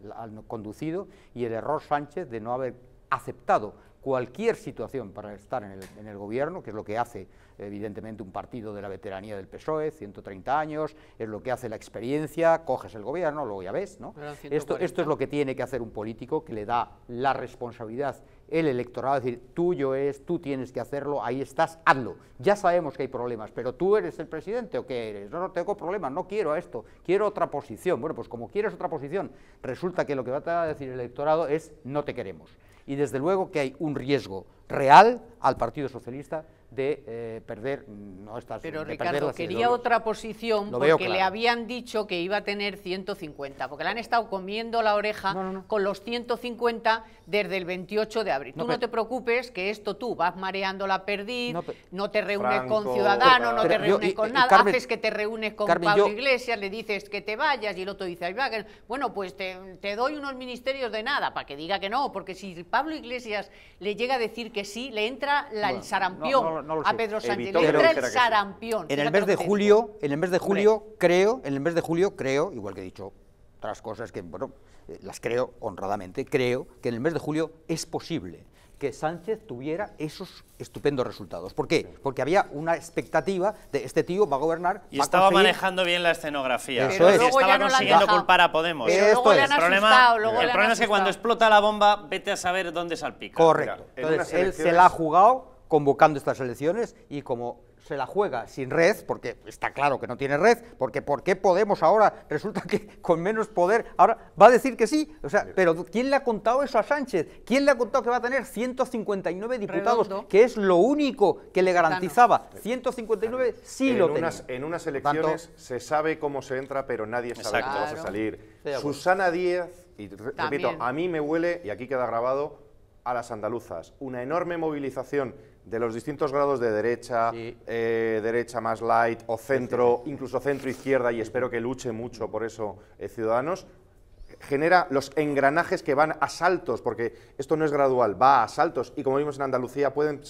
conducido y el error Sánchez de no haber aceptado cualquier situación para estar en el, gobierno, que es lo que hace evidentemente un partido de la veteranía del PSOE, 130 años, es lo que hace la experiencia, coges el gobierno, luego ya ves, ¿no? Esto, esto es lo que tiene que hacer un político que le da la responsabilidad el electorado, es decir, tuyo es, tú tienes que hacerlo, ahí estás, hazlo. Ya sabemos que hay problemas, pero tú eres el presidente o qué eres? No, no tengo problemas, no quiero esto, quiero otra posición. Bueno, pues como quieres otra posición, resulta que lo que va a decir el electorado es no te queremos y desde luego que hay un riesgo real al Partido Socialista eh, de perder, no estar Pero Ricardo, quería otra posición porque le habían dicho que iba a tener 150, porque le han estado comiendo la oreja con los 150 desde el 28 de abril. tú no te preocupes que esto tú vas mareando la perdiz, no, te reúnes con Ciudadanos, no te reúnes con nada, haces que te reúnes con Pablo Iglesias, le dices que te vayas y el otro dice, bueno, pues te, doy unos ministerios de nada para que diga que no, porque si Pablo Iglesias le llega a decir que sí, le entra la, el sarampión no, a Pedro Sánchez. el sarampión. En el mes de julio, en el mes de julio, creo, en el mes de julio, creo, igual que he dicho otras cosas que, bueno, eh, las creo honradamente, creo que en el mes de julio es posible que Sánchez tuviera esos estupendos resultados. ¿Por qué? Porque había una expectativa de este tío va a gobernar. Y estaba manejando bien la escenografía. Eso Y estaba consiguiendo culpar a Podemos. luego el problema, el problema es que cuando explota la bomba, vete a saber dónde salpica. Correcto. Entonces, él se la ha jugado convocando estas elecciones y como se la juega sin red, porque está claro que no tiene red, porque ¿por qué Podemos ahora resulta que (laughs) con menos poder ahora va a decir que sí? O sea, pero ¿quién le ha contado eso a Sánchez? ¿Quién le ha contado que va a tener 159 diputados, que es lo único que le garantizaba? 159 sí lo tenía. en unas elecciones se sabe cómo se entra, pero nadie sabe cómo va a salir. Susana Díaz, y repito, a mí me huele, y aquí queda grabado, a las andaluzas. Una enorme movilización de los distintos grados de derecha, eh, derecha más light o centro, incluso centro-izquierda, y espero que luche mucho por eso eh, Ciudadanos, genera los engranajes que van a saltos, porque esto no es gradual, va a saltos, y como vimos en Andalucía, pueden,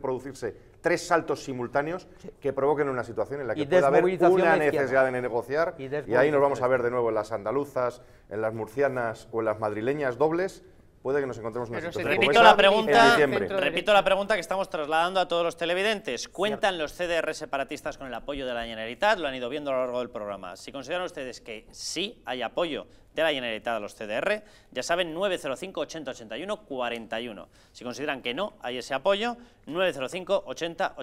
producirse tres saltos simultáneos que provoquen una situación en la que pueda haber una necesidad de negociar, y ahí nos vamos a ver de nuevo en las andaluzas, en las murcianas o en las madrileñas dobles, puede que nos encontremos una situación repito la pregunta, Repito la pregunta que estamos trasladando a todos los televidentes. ¿Cuentan los CDR separatistas con el apoyo de la Generalitat? Lo han ido viendo a lo largo del programa. Si consideran ustedes que sí hay apoyo de la Generalitat de los CDR. Ya saben, 905 8081 41. Si consideran que no hay ese apoyo, 905 80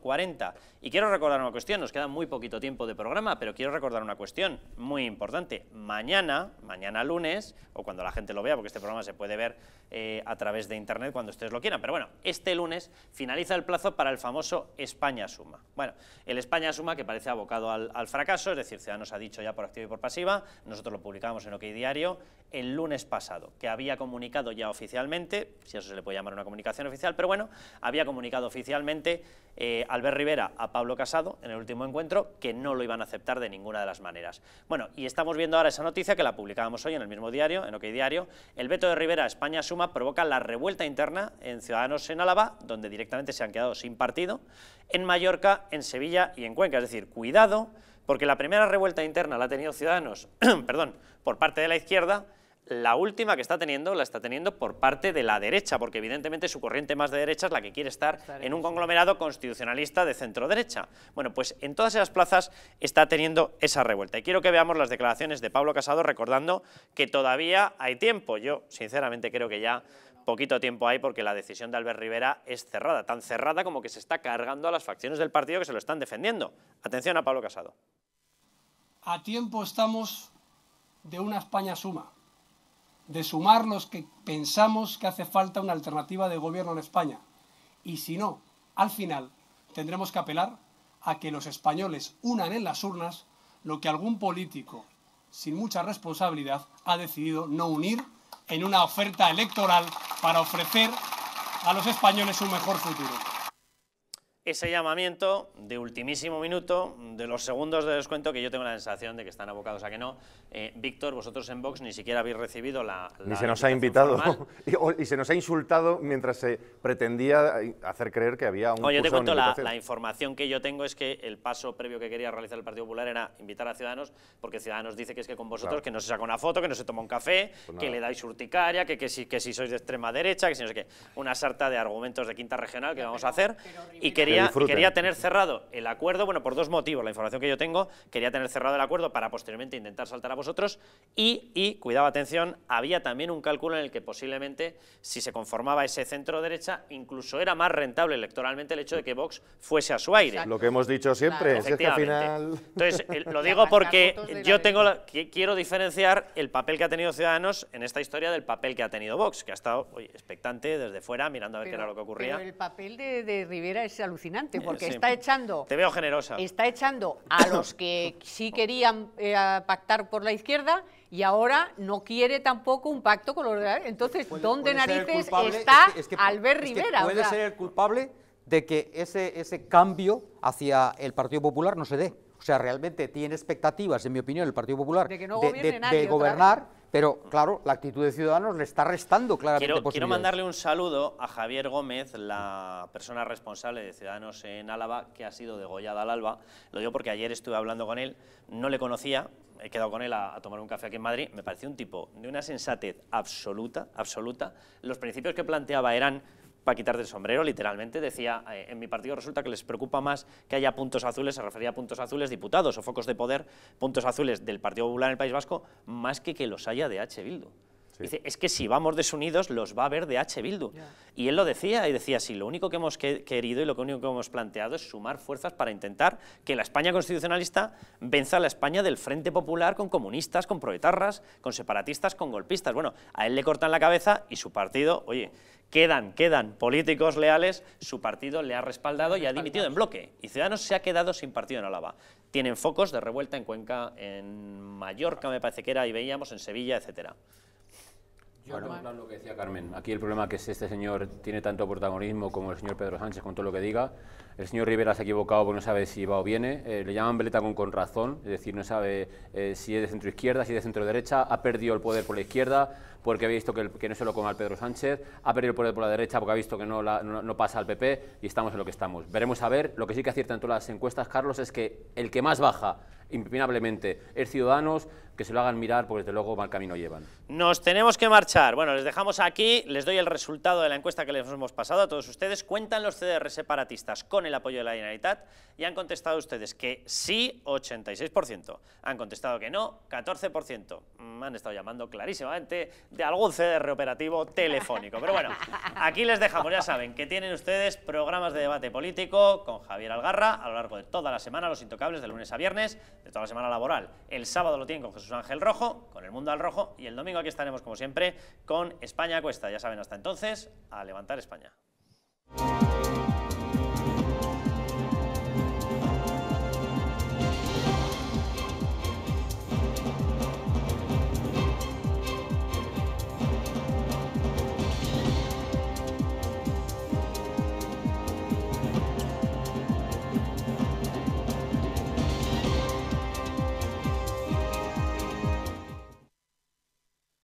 40. Y quiero recordar una cuestión, nos queda muy poquito tiempo de programa, pero quiero recordar una cuestión muy importante. Mañana, mañana lunes, o cuando la gente lo vea, porque este programa se puede ver eh, a través de internet cuando ustedes lo quieran, pero bueno, este lunes finaliza el plazo para el famoso España Suma. Bueno, el España Suma que parece abocado al, fracaso, es decir, Ciudadanos ha dicho ya por activa y por pasiva, nosotros lo publicamos en OK Diario el lunes pasado, que había comunicado ya oficialmente, si eso se le puede llamar una comunicación oficial, pero bueno, había comunicado oficialmente eh, Albert Rivera a Pablo Casado en el último encuentro que no lo iban a aceptar de ninguna de las maneras. Bueno, y estamos viendo ahora esa noticia que la publicábamos hoy en el mismo diario, en OK Diario, el veto de Rivera a España Suma provoca la revuelta interna en Ciudadanos en Álava, donde directamente se han quedado sin partido, en Mallorca, en Sevilla y en Cuenca, es decir, cuidado porque la primera revuelta interna la ha tenido Ciudadanos, (clears throat) perdón, por parte de la izquierda, la última que está teniendo la está teniendo por parte de la derecha, porque evidentemente su corriente más de derecha es la que quiere estar en un conglomerado constitucionalista de centro derecha. Bueno, pues en todas esas plazas está teniendo esa revuelta. Y quiero que veamos las declaraciones de Pablo Casado recordando que todavía hay tiempo. Yo, sinceramente, creo que ya poquito tiempo hay porque la decisión de Albert Rivera es cerrada, tan cerrada como que se está cargando a las facciones del partido que se lo están defendiendo. Atención a Pablo Casado. A tiempo estamos de una España suma, de sumar los que pensamos que hace falta una alternativa de gobierno en España. Y si no, al final tendremos que apelar a que los españoles unan en las urnas lo que algún político sin mucha responsabilidad ha decidido no unir en una oferta electoral para ofrecer a los españoles un mejor futuro ese llamamiento de ultimísimo minuto, de los segundos de descuento, que yo tengo la sensación de que están abocados a que no. Eh, Víctor, vosotros en Vox ni siquiera habéis recibido la... ni se nos ha invitado (laughs) y, se nos ha insultado mientras se pretendía eh, hacer creer que había un... No, yo te cuento la, información que yo tengo es que el paso previo que quería realizar el Partido Popular era invitar a Ciudadanos, porque Ciudadanos dice que es que con vosotros que no se saca una foto, que no se toma un café, pues que le dais urticaria, que, que, si, que si sois de extrema derecha, que si no sé qué. Una sarta de argumentos de quinta regional que vamos a hacer y quería quería, tener cerrado el acuerdo, bueno, por dos motivos, la información que yo tengo, quería tener cerrado el acuerdo para posteriormente intentar saltar a vosotros y, y cuidado, atención, había también un cálculo en el que posiblemente si se conformaba ese centro derecha, incluso era más rentable electoralmente el hecho de que Vox fuese a su aire. Lo que hemos dicho siempre, es que al final... Entonces, eh, (laughs) lo digo porque yo tengo quiero diferenciar el papel que ha tenido Ciudadanos en esta historia del papel que ha tenido Vox, que ha estado expectante desde fuera, mirando a ver qué era lo que ocurría. el papel de, de Rivera es alucinante eh, porque está echando... Está echando a los que sí querían eh, pactar por la izquierda y ahora no quiere tampoco un pacto con los... Entonces, ¿dónde narices está Albert Rivera? puede ser el culpable de que ese, ese cambio hacia el Partido Popular no se dé. O sea, realmente tiene expectativas, en mi opinión, el Partido Popular de, de gobernar pero, claro, la actitud de Ciudadanos le está restando claramente quiero, Quiero mandarle un saludo a Javier Gómez, la persona responsable de Ciudadanos en Álava, que ha sido degollada al alba. Lo digo porque ayer estuve hablando con él, no le conocía, he quedado con él a, a, tomar un café aquí en Madrid, me pareció un tipo de una sensatez absoluta, absoluta. Los principios que planteaba eran para quitar del sombrero, literalmente, decía, eh, en mi partido resulta que les preocupa más que haya puntos azules, se refería a puntos azules diputados o focos de poder, puntos azules del Partido Popular en el País Vasco, más que que los haya de H. Bildu es que si vamos desunidos los va a ver de H. Bildu. Y él lo decía, y decía, sí, lo único que hemos querido y lo único que hemos planteado es sumar fuerzas para intentar que la España constitucionalista venza a la España del Frente Popular con comunistas, con proetarras, con separatistas, con golpistas. Bueno, a él le cortan la cabeza y su partido, oye, quedan, quedan políticos leales, su partido le ha respaldado y ha dimitido en bloque. Y Ciudadanos se ha quedado sin partido en Álava. Tienen focos de revuelta en Cuenca, en Mallorca me parece que era, y veíamos en Sevilla, etcétera. Yo bueno, lo que decía Carmen, aquí el problema es que este señor tiene tanto protagonismo como el señor Pedro Sánchez con todo lo que diga, el señor Rivera se ha equivocado porque no sabe si va o viene, eh, le llaman Beleta con, razón, es decir, no sabe eh, si es de centro izquierda, si es de centro derecha, ha perdido el poder por la izquierda porque ha visto que, no se lo coma al Pedro Sánchez, ha perdido el poder por la derecha porque ha visto que no, pasa al PP y estamos en lo que estamos. Veremos a ver, lo que sí que acierta en todas las encuestas, Carlos, es que el que más baja impenablemente, es Ciudadanos, que se lo hagan mirar porque desde luego mal camino llevan. Nos tenemos que marchar. Bueno, les dejamos aquí, les doy el resultado de la encuesta que les hemos pasado a todos ustedes. Cuentan los CDR separatistas con el apoyo de la Generalitat y han contestado ustedes que sí, 86%. Han contestado que no, 14%. Mm, han estado llamando clarísimamente de algún CDR operativo telefónico. Pero bueno, aquí les dejamos, ya saben, que tienen ustedes programas de debate político con Javier Algarra a lo largo de toda la semana, los intocables, de lunes a viernes, de toda la semana laboral. El sábado lo tienen con Jesús Ángel Rojo, con El Mundo al Rojo, y el domingo aquí estaremos, como siempre, con España Cuesta. Ya saben, hasta entonces, a levantar España.